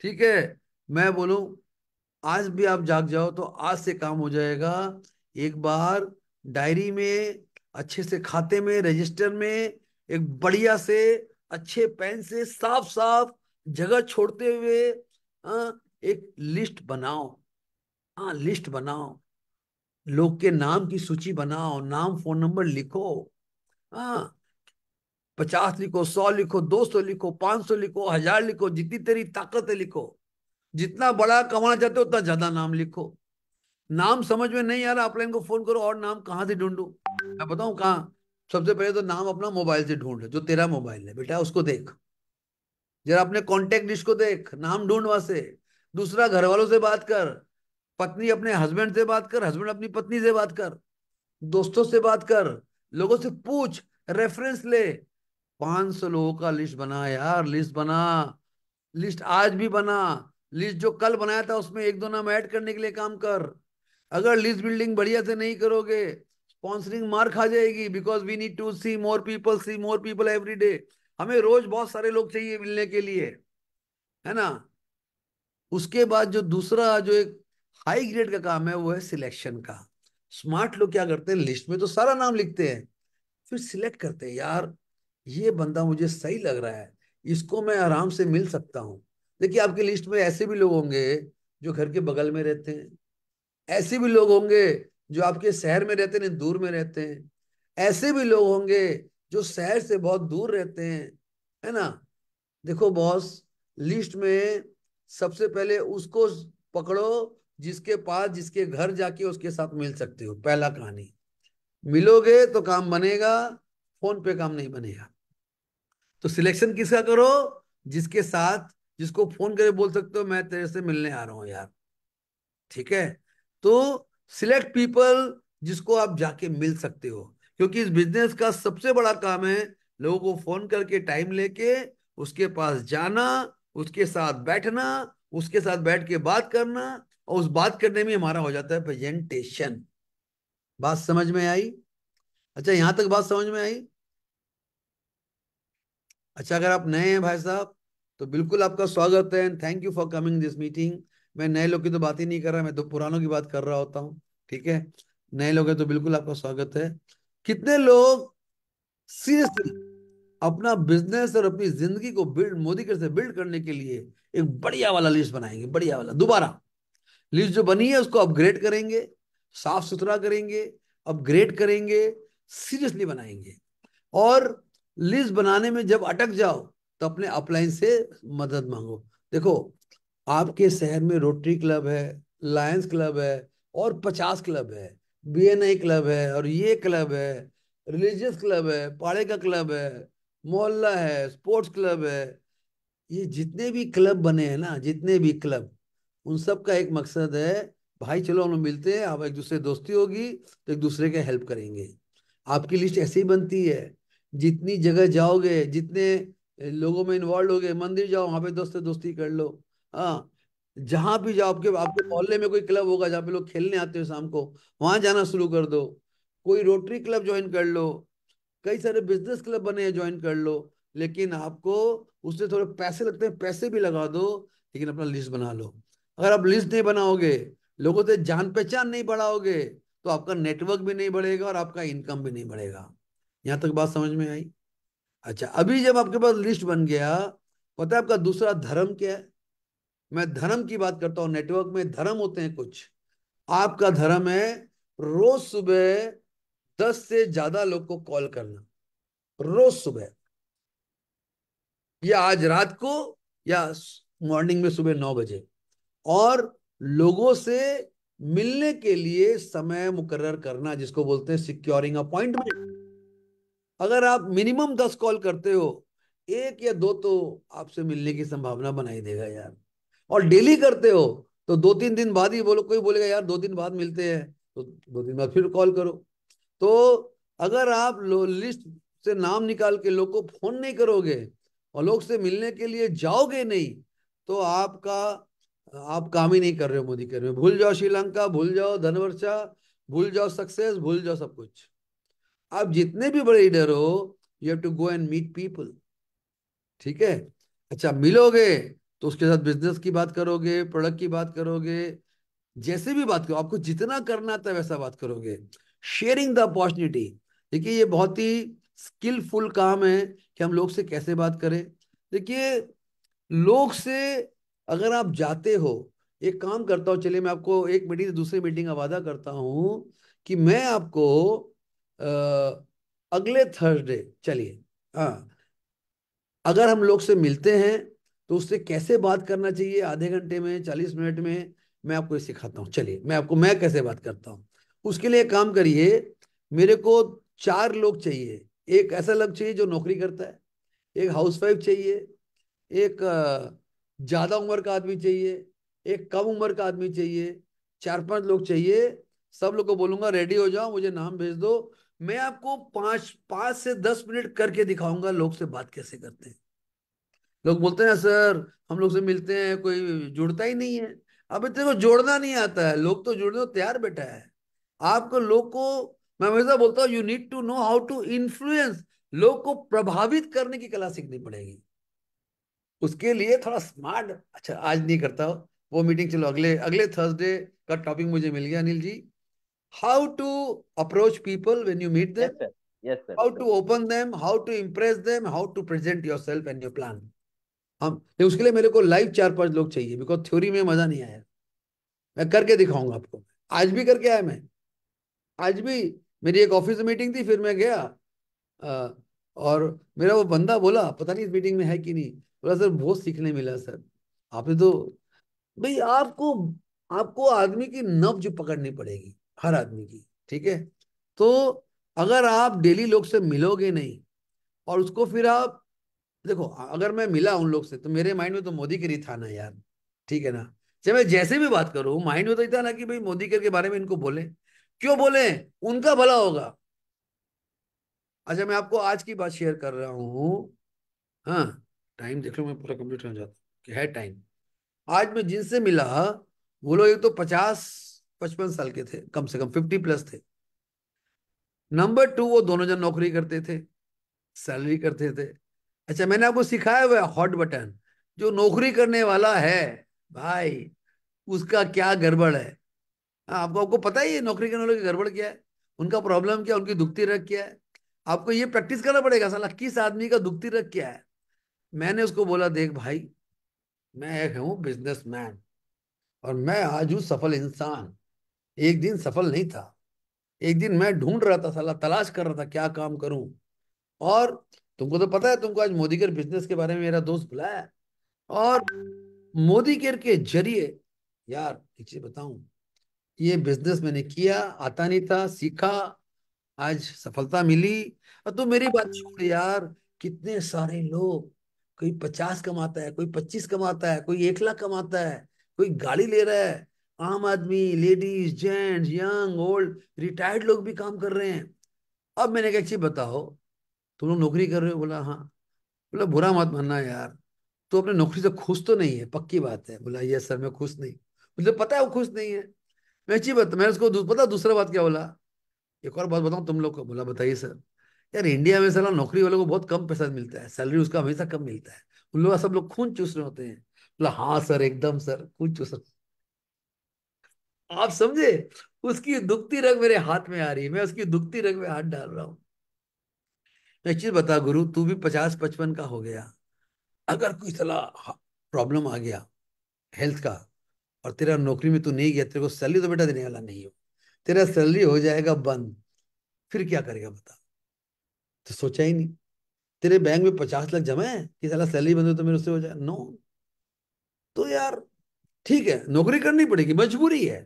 ठीक है मैं बोलू आज भी आप जाग जाओ तो आज से काम हो जाएगा एक बार डायरी में अच्छे से खाते में रजिस्टर में एक बढ़िया से अच्छे पेन से साफ साफ जगह छोड़ते हुए आ, एक लिस्ट बनाओ हाँ लिस्ट बनाओ लोग के नाम की सूची बनाओ नाम फोन नंबर लिखो हाँ पचास लिखो सौ लिखो दो सौ लिखो पांच सौ लिखो हजार लिखो जितनी तेरी ताकत है लिखो जितना बड़ा कमाना चाहते हो उतना ज्यादा नाम लिखो नाम समझ में नहीं आ रहा अपलाइन को फोन करो और नाम कहाँ से ढूंढू मैं बताऊं कहाँ सबसे पहले तो नाम अपना मोबाइल से ढूंढ जो तेरा मोबाइल है बेटा उसको देख जरा अपने कॉन्टेक्ट लिस्ट को देख नाम ढूंढ वहां से दूसरा घर वालों से बात कर पत्नी अपने हस्बैंड से बात कर हस्बैंड अपनी पत्नी से बात कर दोस्तों से बात कर लोगों से पूछ रेफरेंस ले पांच सौ लोगों का लिस्ट बना यार लिस्ट बना लिस्ट आज भी बना लिस्ट जो कल बनाया था उसमें एक दो नाम ऐड करने के लिए काम कर अगर लिस्ट बिल्डिंग बढ़िया से नहीं करोगे स्पॉन्सरिंग मार खा जाएगी because we need to see more people see more people every day हमें रोज बहुत सारे लोग चाहिए मिलने के लिए है ना उसके बाद जो दूसरा जो एक हाई ग्रेड का काम है वो है सिलेक्शन का स्मार्ट लोग क्या करते हैं लिस्ट में तो सारा नाम लिखते हैं फिर सिलेक्ट करते हैं यार ये बंदा मुझे सही लग रहा है इसको मैं आराम से मिल सकता हूँ देखिए आपके लिस्ट में ऐसे भी लोग होंगे जो घर के बगल में रहते हैं ऐसे भी लोग होंगे जो आपके शहर में रहते हैं दूर में रहते हैं ऐसे भी लोग होंगे जो शहर से बहुत दूर रहते हैं है ना देखो बॉस लिस्ट में सबसे पहले उसको पकड़ो जिसके पास जिसके घर जाके उसके साथ मिल सकते हो पहला कहानी मिलोगे तो काम बनेगा फोन पे काम नहीं बनेगा तो सिलेक्शन किसका करो जिसके साथ जिसको फोन करके बोल सकते हो मैं तेरे से मिलने आ रहा हूं यार ठीक है तो सिलेक्ट पीपल जिसको आप जाके मिल सकते हो क्योंकि इस बिजनेस का सबसे बड़ा काम है लोगों को फोन करके टाइम लेके उसके पास जाना उसके साथ बैठना उसके साथ बैठ के बात करना और उस बात करने में हमारा हो जाता है प्रेजेंटेशन बात समझ में आई अच्छा यहां तक बात समझ में आई अच्छा अगर आप नए हैं भाई साहब तो बिल्कुल आपका स्वागत है thank you for coming this meeting मैं नए लोग की तो बात ही नहीं कर रहा मैं तो पुरानों की बात कर रहा होता हूँ ठीक है नए लोग है तो बिल्कुल आपका स्वागत है कितने लोग सीरियसली अपना बिजनेस और अपनी जिंदगी को बिल्ड मोदी से बिल्ड करने के लिए एक बढ़िया वाला लिस्ट बनाएंगे बढ़िया वाला दोबारा लिस्ट जो बनी है उसको अपग्रेड करेंगे साफ सुथरा करेंगे अपग्रेड करेंगे सीरियसली बनाएंगे और लिस्ट बनाने में जब अटक जाओ तो अपने अपलाइन से मदद मांगो देखो आपके शहर में रोटरी क्लब है लायंस क्लब है और पचास क्लब है बी क्लब है और ये क्लब है रिलीजियस क्लब है पाड़े का क्लब है मोहल्ला है स्पोर्ट्स क्लब है ये जितने भी क्लब बने हैं ना जितने भी क्लब उन सब का एक मकसद है भाई चलो हम मिलते हैं आप एक दूसरे दोस्ती होगी तो एक दूसरे के हेल्प करेंगे आपकी लिस्ट ऐसी ही बनती है जितनी जगह जाओगे जितने लोगों में इन्वॉल्व हो गए मंदिर जाओ वहाँ पे दोस्त दोस्ती कर लो हाँ जहां भी जाओ आपके आपके मोहल्ले में कोई क्लब होगा जहाँ पे लोग खेलने आते हो शाम को वहां जाना शुरू कर दो कोई रोटरी क्लब ज्वाइन कर लो कई सारे बिजनेस क्लब बने हैं ज्वाइन कर लो लेकिन आपको उससे थोड़े पैसे लगते हैं पैसे भी लगा दो लेकिन अपना लिस्ट बना लो अगर आप लिस्ट नहीं बनाओगे लोगों से जान पहचान नहीं बढ़ाओगे तो आपका नेटवर्क भी नहीं बढ़ेगा और आपका इनकम भी नहीं बढ़ेगा यहाँ तक बात समझ में आई अच्छा अभी जब आपके पास लिस्ट बन गया पता है आपका दूसरा धर्म क्या है मैं धर्म की बात करता हूं नेटवर्क में धर्म होते हैं कुछ आपका धर्म है रोज सुबह दस से ज्यादा लोग को कॉल करना रोज सुबह या आज रात को या मॉर्निंग में सुबह नौ बजे और लोगों से मिलने के लिए समय मुकर्र करना जिसको बोलते हैं सिक्योरिंग अपॉइंटमेंट अगर आप मिनिमम दस कॉल करते हो एक या दो तो आपसे मिलने की संभावना बनाई देगा यार और डेली करते हो तो दो तीन दिन बाद ही बोलो कोई बोलेगा यार दो दिन बाद मिलते हैं तो दो दिन बाद फिर कॉल करो तो अगर आप लिस्ट से नाम निकाल के लोग को फोन नहीं करोगे और लोग से मिलने के लिए जाओगे नहीं तो आपका आप काम ही नहीं कर रहे हो मोदी कर रहे भूल जाओ श्रीलंका भूल जाओ धनवर्षा भूल जाओ सक्सेस भूल जाओ सब कुछ आप जितने भी बड़े लीडर हो you have to go and meet people ठीक है अच्छा मिलोगे तो उसके साथ बिजनेस की बात करोगे प्रोडक्ट की बात करोगे जैसे भी बात करो आपको जितना करना था वैसा बात करोगे शेयरिंग द अपॉर्चुनिटी देखिए ये बहुत ही स्किलफुल काम है कि हम लोग से कैसे बात करें देखिए लोग से अगर आप जाते हो एक काम करता हूँ चलिए मैं आपको एक मीटिंग से दूसरी मीटिंग का वादा करता हूँ कि मैं आपको आ, अगले थर्सडे चलिए हाँ अगर हम लोग से मिलते हैं तो उससे कैसे बात करना चाहिए आधे घंटे में चालीस मिनट में मैं आपको ये सिखाता हूँ चलिए मैं आपको मैं कैसे बात करता हूँ उसके लिए काम करिए मेरे को चार लोग चाहिए एक ऐसा लोग चाहिए जो नौकरी करता है एक वाइफ चाहिए एक ज़्यादा उम्र का आदमी चाहिए एक कम उम्र का आदमी चाहिए चार पांच लोग चाहिए सब लोग को बोलूंगा रेडी हो जाओ मुझे नाम भेज दो मैं आपको पाँच पाँच से दस मिनट करके दिखाऊंगा लोग से बात कैसे करते हैं लोग बोलते हैं सर हम लोग से मिलते हैं कोई जुड़ता ही नहीं है अब तेरे को जोड़ना नहीं आता है लोग तो जुड़ने को तैयार बैठा है आपको लोग को मैं हमेशा बोलता हूँ you need to know how to influence लोग को प्रभावित करने की कला सीखनी पड़ेगी उसके लिए थोड़ा स्मार्ट अच्छा आज नहीं करता वो मीटिंग चलो अगले अगले थर्सडे का टॉपिक मुझे मिल गया Anil ji how to approach people when you meet them how to open them how to impress them how to present self and your plan हम उसके लिए मेरे को लाइव चार पांच लोग चाहिए बिकॉज थ्योरी में मजा नहीं आया मैं करके दिखाऊंगा आपको आज भी करके आया मैं आज भी मेरी एक ऑफिस मीटिंग थी फिर मैं गया आ, और मेरा वो बंदा बोला पता नहीं इस मीटिंग में है कि नहीं बोला सर बहुत सीखने मिला सर आपने तो भाई आपको आपको आदमी की नब्ज पकड़नी पड़ेगी हर आदमी की ठीक है तो अगर आप डेली लोग से मिलोगे नहीं और उसको फिर आप देखो अगर मैं मिला उन लोग से तो मेरे माइंड में तो मोदी के लिए था ना यार ठीक है ना चाहे मैं जैसे भी बात करूं माइंड में तो इतना ना कि भाई मोदी के बारे में इनको बोले क्यों बोले उनका भला होगा अच्छा मैं आपको आज की बात शेयर कर रहा हूं हाँ टाइम देख लो मैं पूरा कंप्लीट हो जाता हूँ कि है टाइम आज मैं जिनसे मिला वो लोग एक तो पचास पचपन साल के थे कम से कम फिफ्टी प्लस थे नंबर टू वो दोनों जन नौकरी करते थे सैलरी करते थे अच्छा मैंने आपको सिखाया हुआ हॉट बटन जो नौकरी करने वाला है भाई उसका क्या गड़बड़ है हाँ, आपको आपको पता ही है नौकरी करने वाले की गड़बड़ क्या है उनका प्रॉब्लम क्या उनकी दुखती रख क्या है आपको ये प्रैक्टिस करना पड़ेगा साला किस आदमी का दुखती रख क्या है मैंने उसको बोला देख भाई मैं एक हूँ बिजनेस और मैं आज हूँ सफल इंसान एक दिन सफल नहीं था एक दिन मैं ढूंढ रहा था साला तलाश कर रहा था क्या काम करूं और तुमको तो पता है तुमको आज मोदी केयर बिजनेस के बारे में मेरा दोस्त बुलाया और मोदी केयर के जरिए यार एक चीज बताऊं ये बिजनेस मैंने किया आता नहीं था सीखा आज सफलता मिली और तो मेरी बात छोड़ यार कितने सारे लोग कोई पचास कमाता है कोई पच्चीस कमाता है कोई एक लाख कमाता है कोई गाड़ी ले रहा है आम आदमी ladies gents young old retired लोग भी काम कर रहे हैं अब मैंने कहा चीज बताओ तुम लोग नौकरी कर रहे हो बोला हाँ बोला बुरा मत मानना यार तो अपने नौकरी से खुश तो नहीं है पक्की बात है बोला यस सर मैं खुश नहीं मतलब पता है वो खुश नहीं है मैं अच्छी बात मैं उसको पता दूसरा बात क्या बोला एक और बात बताऊँ तुम लोग को बोला बताइए सर यार इंडिया में सला नौकरी वालों को बहुत कम पैसा मिलता है सैलरी उसका हमेशा कम मिलता है उन लोग सब लोग खून चूस रहे होते हैं बोला हाँ सर एकदम सर खून चूस रहे आप समझे उसकी दुखती रंग मेरे हाथ में आ रही है मैं उसकी दुखती रंग में हाथ डाल रहा हूँ तो एक चीज बता गुरु तू भी पचास पचपन का हो गया अगर कोई सलाह प्रॉब्लम आ गया हेल्थ का और तेरा नौकरी में तू नहीं गया तेरे को सैलरी तो बेटा देने वाला नहीं हो तेरा सैलरी हो जाएगा बंद फिर क्या करेगा बता तो सोचा ही नहीं तेरे बैंक में पचास लाख जमा है कि साला सैलरी बंद हो तो मेरे उससे हो जाए नो तो यार ठीक है नौकरी करनी पड़ेगी मजबूरी है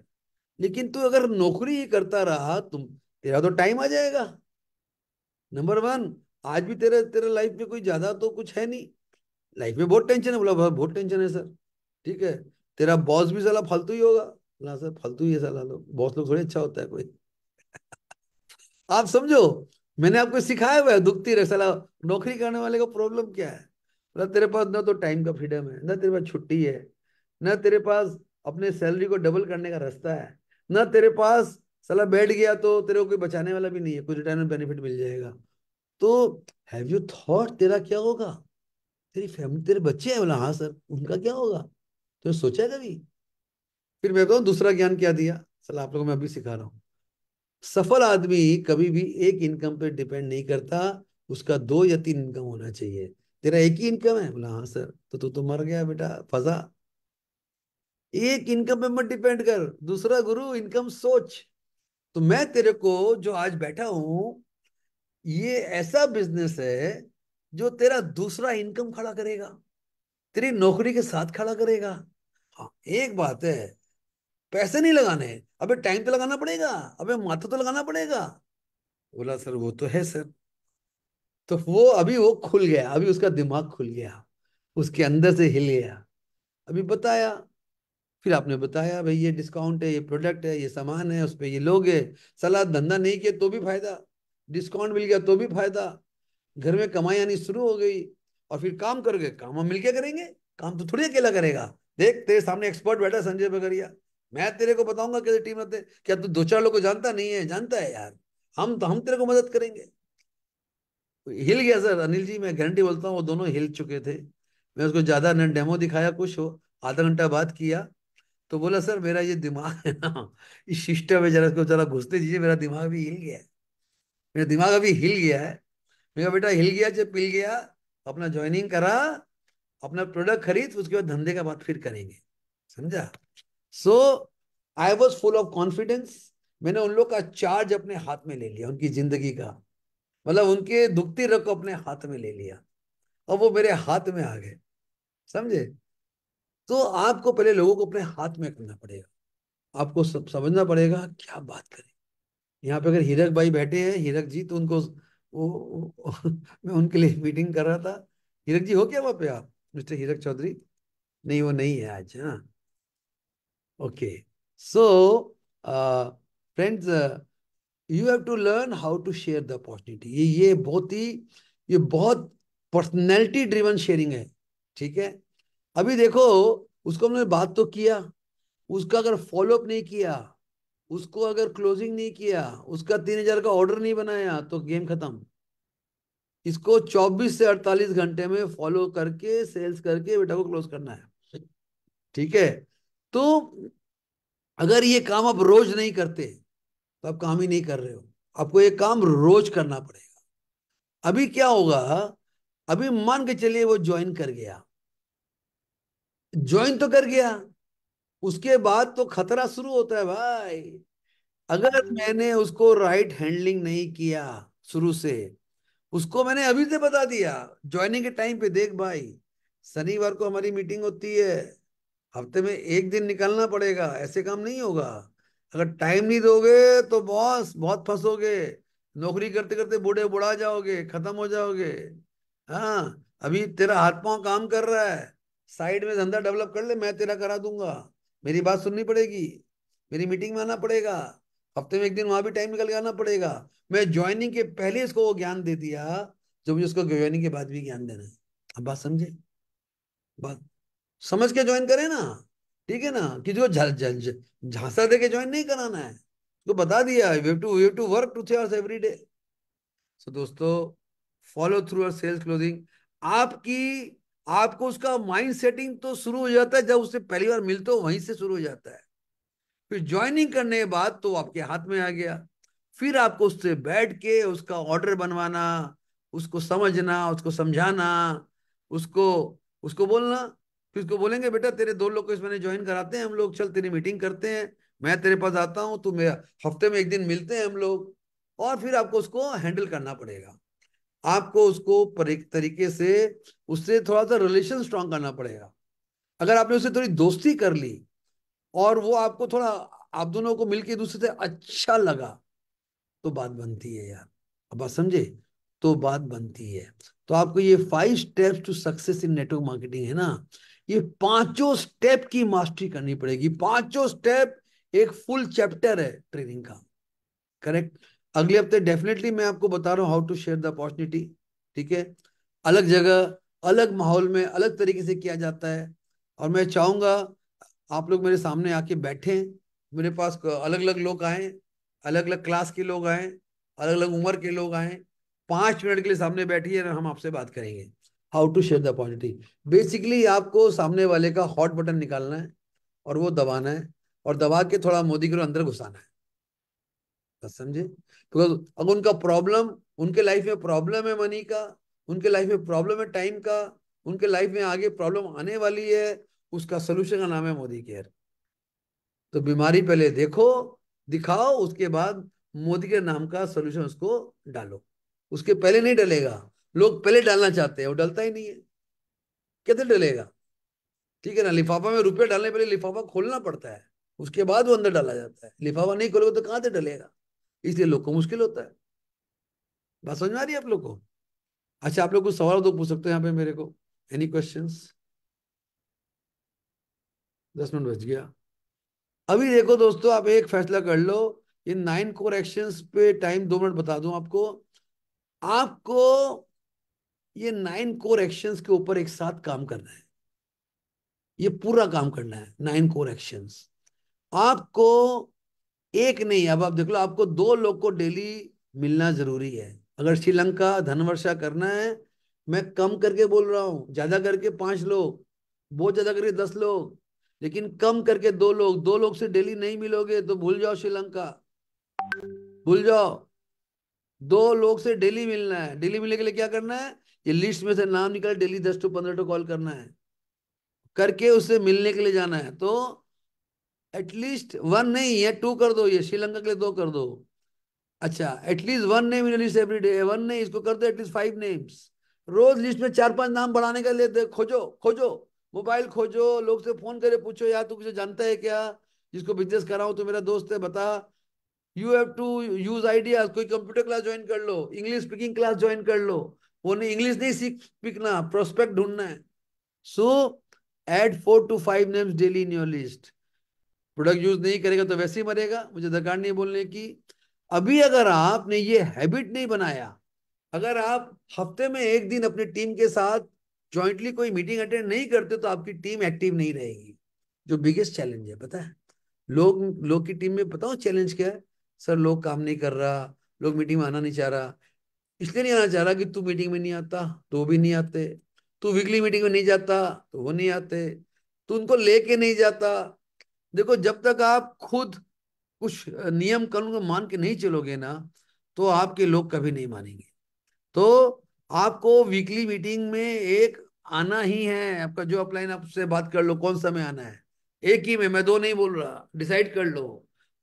लेकिन तू अगर नौकरी ही करता रहा तुम तेरा तो टाइम आ जाएगा नंबर वन आज भी तेरे तेरे लाइफ में कोई ज्यादा तो कुछ है नहीं लाइफ में बहुत टेंशन है बोला बहुत टेंशन है सर ठीक है तेरा बॉस भी साला फालतू ही होगा बोला सर फालतू ही है साला लोग बॉस लोग थोड़ी अच्छा होता है कोई <laughs> आप समझो मैंने आपको सिखाया हुआ है दुखती रहे साला नौकरी करने वाले का प्रॉब्लम क्या है बोला तेरे पास ना तो टाइम का फ्रीडम है ना तेरे पास छुट्टी है ना तेरे पास अपने सैलरी को डबल करने का रास्ता है ना तेरे पास साला बैठ गया तो तेरे को कोई बचाने वाला भी नहीं है कुछ रिटायरमेंट बेनिफिट मिल जाएगा तो हैव यू थॉट तेरा क्या होगा तेरी फैमिली तेरे बच्चे हैं बोला हाँ सर उनका क्या होगा तो सोचा कभी फिर मैं बताऊँ तो दूसरा ज्ञान क्या दिया सर आप लोगों को मैं अभी सिखा रहा हूँ सफल आदमी कभी भी एक इनकम पे डिपेंड नहीं करता उसका दो या तीन इनकम होना चाहिए तेरा एक ही इनकम है बोला हाँ सर तो तू तो मर गया बेटा फंसा एक इनकम पे मत डिपेंड कर दूसरा गुरु इनकम सोच तो मैं तेरे को जो आज बैठा हूं ये ऐसा बिजनेस है जो तेरा दूसरा इनकम खड़ा करेगा तेरी नौकरी के साथ खड़ा करेगा हाँ एक बात है पैसे नहीं लगाने अबे टाइम तो लगाना पड़ेगा अबे माथा तो लगाना पड़ेगा बोला सर वो तो है सर तो वो अभी वो खुल गया अभी उसका दिमाग खुल गया उसके अंदर से हिल गया अभी बताया फिर आपने बताया भाई ये डिस्काउंट है ये प्रोडक्ट है ये सामान है उस पर ये लोगे सलाह धंधा नहीं किया तो भी फायदा डिस्काउंट मिल गया तो भी फायदा घर में कमाई आनी शुरू हो गई और फिर काम कर गए काम हम मिलकर करेंगे काम तो थोड़ी अकेला करेगा देख तेरे सामने एक्सपर्ट बैठा संजय बगरिया मैं तेरे को बताऊंगा कैसे टीम रहते क्या तू दो चार लोग को जानता नहीं है जानता है यार हम तो हम तेरे को मदद करेंगे हिल गया सर अनिल जी मैं गारंटी बोलता हूँ वो दोनों हिल चुके थे मैं उसको ज्यादा न डेमो दिखाया कुछ हो आधा घंटा बात किया तो बोला सर मेरा ये दिमाग है ना इस सिस्टम है जरा इसको जरा घुसते दीजिए मेरा दिमाग भी हिल गया मेरा दिमाग अभी हिल गया है मेरा बेटा हिल गया जब पिल गया अपना ज्वाइनिंग करा अपना प्रोडक्ट खरीद उसके बाद धंधे का बात फिर करेंगे समझा so I was full of confidence मैंने उन लोग का चार्ज अपने हाथ में ले लिया उनकी जिंदगी का मतलब उनके दुखती रख को अपने हाथ में ले लिया और वो मेरे हाथ में आ गए समझे तो आपको पहले लोगों को अपने हाथ में करना पड़ेगा आपको सब समझना पड़ेगा क्या बात करें यहाँ पे अगर हीरक भाई बैठे हैं हीरक जी तो उनको वो, वो <laughs> मैं उनके लिए मीटिंग कर रहा था हीरक जी हो क्या वहाँ पे आप मिस्टर हीरक चौधरी नहीं वो नहीं है आज हाँ okay so friends you have to learn how to share the opportunity ये ये बहुत ही ये बहुत पर्सनैलिटी ड्रिवन शेयरिंग है ठीक है अभी देखो उसको हमने बात तो किया उसका अगर फॉलोअप नहीं किया उसको अगर क्लोजिंग नहीं किया उसका तीन हजार का ऑर्डर नहीं बनाया तो गेम खत्म इसको 24 से 48 घंटे में फॉलो करके सेल्स करके बेटा को क्लोज करना है ठीक है तो अगर ये काम आप रोज नहीं करते तो आप काम ही नहीं कर रहे हो आपको ये काम रोज करना पड़ेगा अभी क्या होगा अभी मान के चलिए वो ज्वाइन कर गया ज्वाइन तो कर गया उसके बाद तो खतरा शुरू होता है भाई अगर हाँ। मैंने उसको राइट हैंडलिंग नहीं किया शुरू से उसको मैंने अभी से बता दिया ज्वाइनिंग के टाइम पे देख भाई शनिवार को हमारी मीटिंग होती है हफ्ते में एक दिन निकलना पड़ेगा ऐसे काम नहीं होगा अगर टाइम नहीं दोगे तो बॉस बहुत फंसोगे नौकरी करते करते बूढ़े बुढ़ा जाओगे खत्म हो जाओगे हाँ अभी तेरा हाथ पांव काम कर रहा है साइड में धंधा डेवलप कर ले मैं तेरा करा दूंगा मेरी बात सुननी पड़ेगी मेरी मीटिंग में आना पड़ेगा हफ्ते में एक दिन वहां भी टाइम निकल के आना पड़ेगा मैं ज्वाइनिंग के पहले इसको वो ज्ञान दे दिया जो मुझे उसको ज्वाइनिंग के बाद भी ज्ञान देना है अब बात समझे बात समझ के ज्वाइन करें ना ठीक है ना किसी को झांसा दे के ज्वाइन नहीं कराना है तो बता दिया we to we to work two three hours every day so दोस्तों follow through or sales closing आपकी आपको उसका माइंड सेटिंग तो शुरू हो जाता है जब उससे पहली बार मिलते हो वहीं से शुरू हो जाता है फिर ज्वाइनिंग करने के बाद तो आपके हाथ में आ गया फिर आपको उससे बैठ के उसका ऑर्डर बनवाना उसको समझना उसको समझाना उसको उसको बोलना फिर उसको बोलेंगे बेटा तेरे दो लोग को इसमें ज्वाइन कराते हैं हम लोग चल तेरी मीटिंग करते हैं मैं तेरे पास आता हूँ तू मेरा हफ्ते में एक दिन मिलते हैं हम लोग और फिर आपको उसको हैंडल करना पड़ेगा आपको उसको तरीके से उससे थोड़ा सा रिलेशन स्ट्रांग करना पड़ेगा अगर आपने उससे थोड़ी दोस्ती कर ली और वो आपको थोड़ा आप दोनों को मिलके दूसरे से अच्छा लगा तो बात बनती है यार अब बात समझे तो बात बनती है तो आपको ये five step to success in network marketing है ना ये पांचों स्टेप की मास्टरी करनी पड़ेगी पांचों स्टेप एक फुल चैप्टर है ट्रेनिंग का करेक्ट अगले हफ्ते डेफिनेटली मैं आपको बता रहा हूँ how to share the opportunity ठीक है अलग जगह अलग माहौल में अलग तरीके से किया जाता है और मैं चाहूंगा आप लोग मेरे सामने आके बैठे मेरे पास अलग अलग लोग आए अलग अलग क्लास के लोग आए अलग अलग उम्र के लोग आए पांच मिनट के लिए सामने बैठिए और हम आपसे बात करेंगे how to share the opportunity basically आपको सामने वाले का हॉट बटन निकालना है और वो दबाना है और दबा के थोड़ा मोदी के अंदर घुसाना है समझे बिकॉज अब उनका प्रॉब्लम उनके लाइफ में प्रॉब्लम है मनी का उनके लाइफ में प्रॉब्लम है टाइम का उनके लाइफ में आगे प्रॉब्लम आने वाली है उसका सोल्यूशन का नाम है मोदी केयर तो बीमारी पहले देखो दिखाओ उसके बाद मोदी के नाम का सोल्यूशन उसको डालो उसके पहले नहीं डलेगा लोग पहले डालना चाहते हैं वो डलता ही नहीं है कैसे डलेगा ठीक है ना लिफाफा में रुपये डालने पहले लिफाफा खोलना पड़ता है उसके बाद वो अंदर डाला जाता है लिफाफा नहीं खोलोगे तो कहाँ से डलेगा इसलिए लोग को मुश्किल होता है बात समझ में आ रही है आप लोग को अच्छा आप लोग कुछ सवाल दो तो पूछ सकते हो यहाँ पे मेरे को एनी क्वेश्चन दस मिनट बच गया अभी देखो दोस्तों आप एक फैसला कर लो ये नाइन कोर एक्शन पे टाइम दो मिनट बता दू आपको आपको ये नाइन कोर एक्शन के ऊपर एक साथ काम करना है ये पूरा काम करना है नाइन कोर एक्शन आपको एक नहीं अब आप देख लो आपको दो लोग को डेली मिलना जरूरी है अगर श्रीलंका वर्षा करना है मैं कम करके बोल रहा हूँ ज्यादा करके पांच लोग बहुत ज्यादा करके दस लोग लेकिन कम करके दो लोग दो लोग से डेली नहीं मिलोगे तो भूल जाओ श्रीलंका भूल जाओ दो लोग से डेली मिलना है डेली मिलने के लिए क्या करना है ये लिस्ट में से नाम निकाल डेली दस टू पंद्रह टू कॉल करना है करके उससे मिलने के लिए जाना है तो एटलीस्ट वन नहीं है टू कर दो ये श्रीलंका के लिए दो कर दो अच्छा at least one name in list every day one नहीं इसको कर दो एटलीस्ट फाइव नेम्स रोज लिस्ट में चार पांच नाम बढ़ाने का लेते खोजो खोजो मोबाइल खोजो लोग से फोन करे पूछो यार तू किसे जानता है क्या जिसको बिजनेस कराऊं तो मेरा दोस्त है बता you have to use ideas कोई कंप्यूटर क्लास ज्वाइन कर लो इंग्लिश स्पीकिंग क्लास ज्वाइन कर लो वो नहीं इंग्लिश नहीं सीख सीखना प्रोस्पेक्ट ढूंढना है so add four to five names daily in your list product use नहीं करेगा तो वैसे ही मरेगा मुझे दरकार नहीं बोलने की अभी अगर आपने ये हैबिट नहीं बनाया अगर आप हफ्ते में एक दिन अपने टीम के साथ ज्वाइंटली कोई मीटिंग अटेंड नहीं करते तो आपकी टीम एक्टिव नहीं रहेगी जो बिगेस्ट चैलेंज है पता है लोग लोग की टीम में बताओ चैलेंज क्या है सर लोग काम नहीं कर रहा लोग मीटिंग में आना नहीं चाह रहा इसलिए नहीं आना चाह रहा कि तू मीटिंग में नहीं आता तो भी नहीं आते तू वीकली मीटिंग में नहीं जाता तो वो नहीं आते तू उनको लेके नहीं जाता देखो जब तक आप खुद कुछ नियम कानून को मान के नहीं चलोगे ना तो आपके लोग कभी नहीं मानेंगे तो आपको वीकली मीटिंग में एक आना ही है आपका जो अपलाइन आपसे बात कर लो कौन समय आना है एक ही में मैं दो नहीं बोल रहा डिसाइड कर लो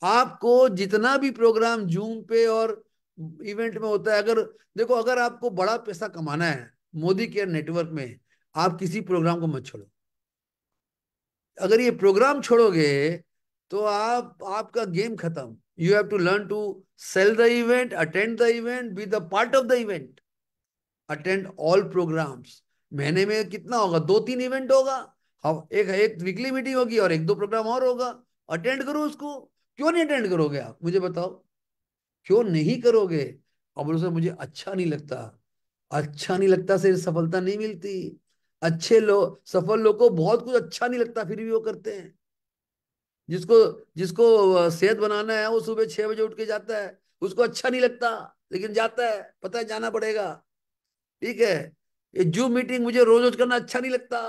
आपको जितना भी प्रोग्राम जूम पे और इवेंट में होता है अगर देखो अगर आपको बड़ा पैसा कमाना है मोदी केयर नेटवर्क में आप किसी प्रोग्राम को मत छोड़ो अगर ये प्रोग्राम छोड़ोगे तो आप आपका गेम खत्म you have to learn to sell the event attend the event be the part of the event attend all programs महीने में कितना होगा दो तीन इवेंट होगा हाँ, एक एक वीकली मीटिंग होगी और एक दो प्रोग्राम और होगा अटेंड करो उसको क्यों नहीं अटेंड करोगे आप मुझे बताओ क्यों नहीं करोगे अब मुझे अच्छा नहीं लगता अच्छा नहीं लगता से सफलता नहीं मिलती अच्छे लोग सफल लोग को बहुत कुछ अच्छा नहीं लगता फिर भी वो करते हैं जिसको जिसको सेहत बनाना है वो सुबह छह बजे उठ के जाता है उसको अच्छा नहीं लगता लेकिन जाता है पता है जाना पड़ेगा ठीक है ये जूम मीटिंग मुझे रोज रोज करना अच्छा नहीं लगता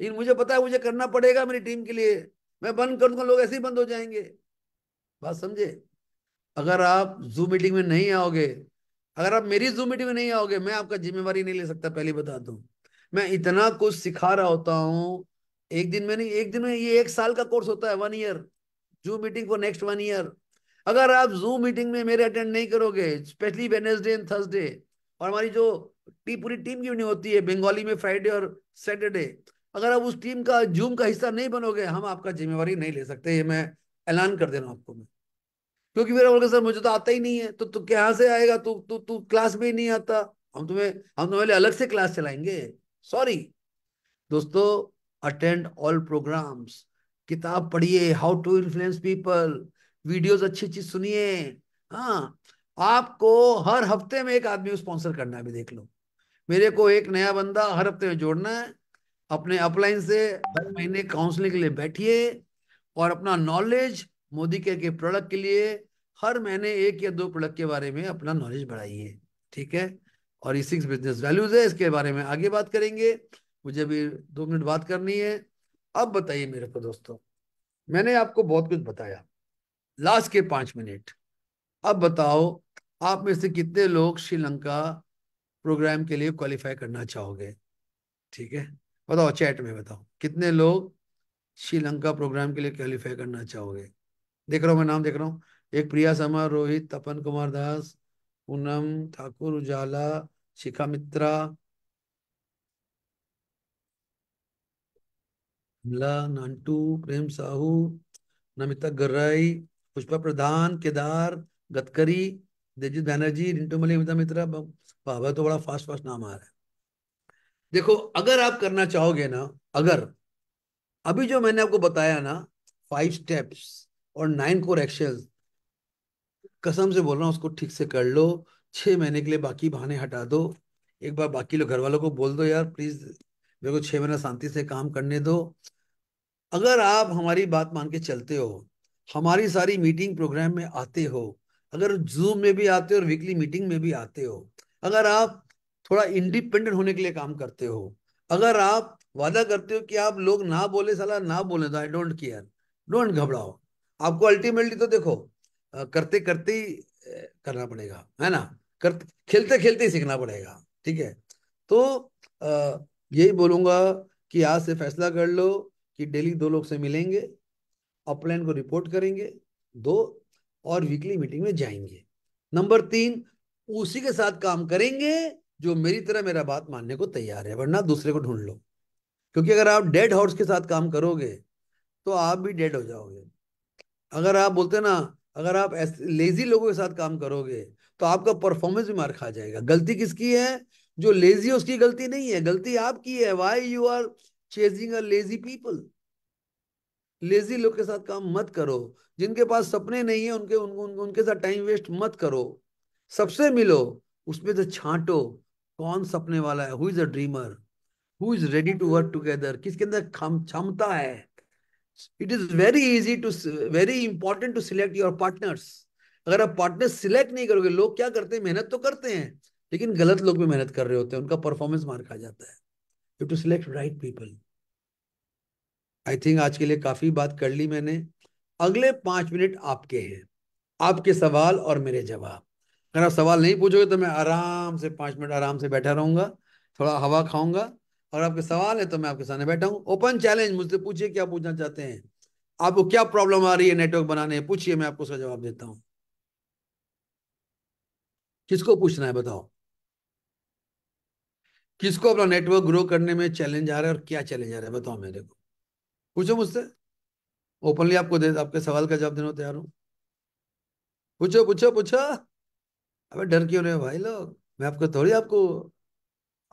लेकिन मुझे पता है मुझे करना पड़ेगा मेरी टीम के लिए मैं बंद कर दूंगा लोग ऐसे ही बंद हो जाएंगे बात समझे अगर आप जूम मीटिंग में नहीं आओगे अगर आप मेरी जूम मीटिंग में नहीं आओगे मैं आपका जिम्मेवारी नहीं ले सकता पहले बता दूं मैं इतना कुछ सिखा रहा होता हूँ एक दिन में नहीं एक दिन में ये एक साल का कोर्स होता है one year Zoom meeting for next one year अगर आप जूम मीटिंग में मेरे अटेंड नहीं करोगे स्पेशली वेनेसडे एंड थर्सडे और हमारी जो टी पूरी टीम की यूनियन होती है बंगाली में फ्राइडे और सैटरडे अगर आप उस टीम का जूम का हिस्सा नहीं बनोगे हम आपका जिम्मेवारी नहीं ले सकते ये मैं ऐलान कर दे रहा हूँ आपको मैं क्योंकि मेरा बोलगा सर मुझे तो आता ही नहीं है तो तू तो कहाँ से आएगा तू तू तू क्लास में ही नहीं आता हम तुम्हें हम तुम्हारे अलग से क्लास चलाएंगे सॉरी दोस्तों अटेंड ऑल प्रोग्राम्स किताब पढ़िए how to influence people videos अच्छी अच्छी सुनिए हाँ आपको हर हफ्ते में एक आदमी स्पॉन्सर करना है भी देख लो मेरे को एक नया बंदा हर हफ्ते में जोड़ना है अपने अपलाइन से हर महीने काउंसलिंग के लिए बैठिए और अपना नॉलेज मोदी के के प्रोडक्ट के लिए हर महीने एक या दो प्रोडक्ट के बारे में अपना नॉलेज बढ़ाइए ठीक है और इसिंग्स बिजनेस वैल्यूज है इसके बारे में आगे बात करेंगे मुझे भी दो मिनट बात करनी है अब बताइए मेरे को दोस्तों मैंने आपको बहुत कुछ बताया लास्ट के पांच मिनट अब बताओ आप में से कितने लोग श्रीलंका प्रोग्राम के लिए क्वालिफाई करना चाहोगे ठीक है बताओ चैट में बताओ कितने लोग श्रीलंका प्रोग्राम के लिए क्वालिफाई करना चाहोगे देख रहा हूँ मैं नाम देख रहा हूँ एक प्रिया समा रोहित तपन कुमार दास पूनम ठाकुर उजाला शिखा मित्रा कमला नंटू प्रेम साहू नमिता गर्राई पुष्पा प्रधान केदार गतकरी देजित बैनर्जी रिंटू मलिक अमिता मित्रा बाबा तो बड़ा फास्ट फास्ट नाम आ रहा है देखो अगर आप करना चाहोगे ना अगर अभी जो मैंने आपको बताया ना फाइव स्टेप्स और नाइन कोर एक्शन कसम से बोल रहा हूँ उसको ठीक से कर लो छह महीने के लिए बाकी बहाने हटा दो एक बार बाकी लोग घर वालों को बोल दो यार प्लीज़ मेरे को छह महीना शांति से काम करने दो अगर आप हमारी बात मान के चलते हो हमारी सारी मीटिंग प्रोग्राम में आते हो अगर जूम में भी आते हो और वीकली मीटिंग में भी आते हो अगर आप थोड़ा इंडिपेंडेंट होने के लिए काम करते हो अगर आप वादा करते हो कि आप लोग ना बोले साला ना बोले तो आई डोंट केयर डोंट घबराओ आपको अल्टीमेटली तो देखो करते करते ही करना पड़ेगा है ना कर खेलते खेलते ही सीखना पड़ेगा ठीक है तो यही बोलूंगा कि आज से फैसला कर लो कि डेली दो लोग से मिलेंगे अपलाइन को रिपोर्ट करेंगे दो और वीकली मीटिंग में जाएंगे नंबर तीन उसी के साथ काम करेंगे जो मेरी तरह मेरा बात मानने को तैयार है वरना दूसरे को ढूंढ लो क्योंकि अगर आप डेड हॉर्स के साथ काम करोगे तो आप भी डेड हो जाओगे अगर आप बोलते ना अगर आप लेजी लोगों के साथ काम करोगे तो आपका परफॉर्मेंस भी मार खा जाएगा गलती किसकी है जो लेजी है उसकी गलती नहीं है गलती आपकी है why you are chasing a lazy people lazy लोग के साथ काम मत करो जिनके पास सपने नहीं है उनके उन, उनके, उनके साथ टाइम वेस्ट मत करो सबसे मिलो उसमें से छांटो कौन सपने वाला है who is a dreamer who is ready to work together किसके अंदर क्षमता है it is very easy to very important to select your partners अगर आप पार्टनर सिलेक्ट नहीं करोगे लोग क्या करते हैं मेहनत तो करते हैं लेकिन गलत लोग भी मेहनत कर रहे होते हैं उनका परफॉर्मेंस मार खा जाता है you to select right people I think आज के लिए काफी बात कर ली मैंने अगले पांच मिनट आपके हैं आपके सवाल और मेरे जवाब अगर आप सवाल नहीं पूछोगे तो मैं आराम से पांच मिनट आराम से बैठा रहूंगा थोड़ा हवा खाऊंगा और आपके सवाल है तो मैं आपके सामने बैठा हूँ ओपन चैलेंज मुझसे पूछिए क्या पूछना चाहते हैं आपको क्या प्रॉब्लम आ रही है नेटवर्क बनाने पूछिए मैं आपको उसका जवाब देता हूँ किसको पूछना है बताओ किसको अपना नेटवर्क ग्रो करने में चैलेंज आ रहा है और क्या चैलेंज आ रहा है बताओ मेरे को पूछो मुझसे ओपनली आपको दे आपके सवाल का जवाब देने को तैयार हूं पूछो पूछो पूछो अबे डर क्यों रहे भाई लोग मैं आपको थोड़ी आपको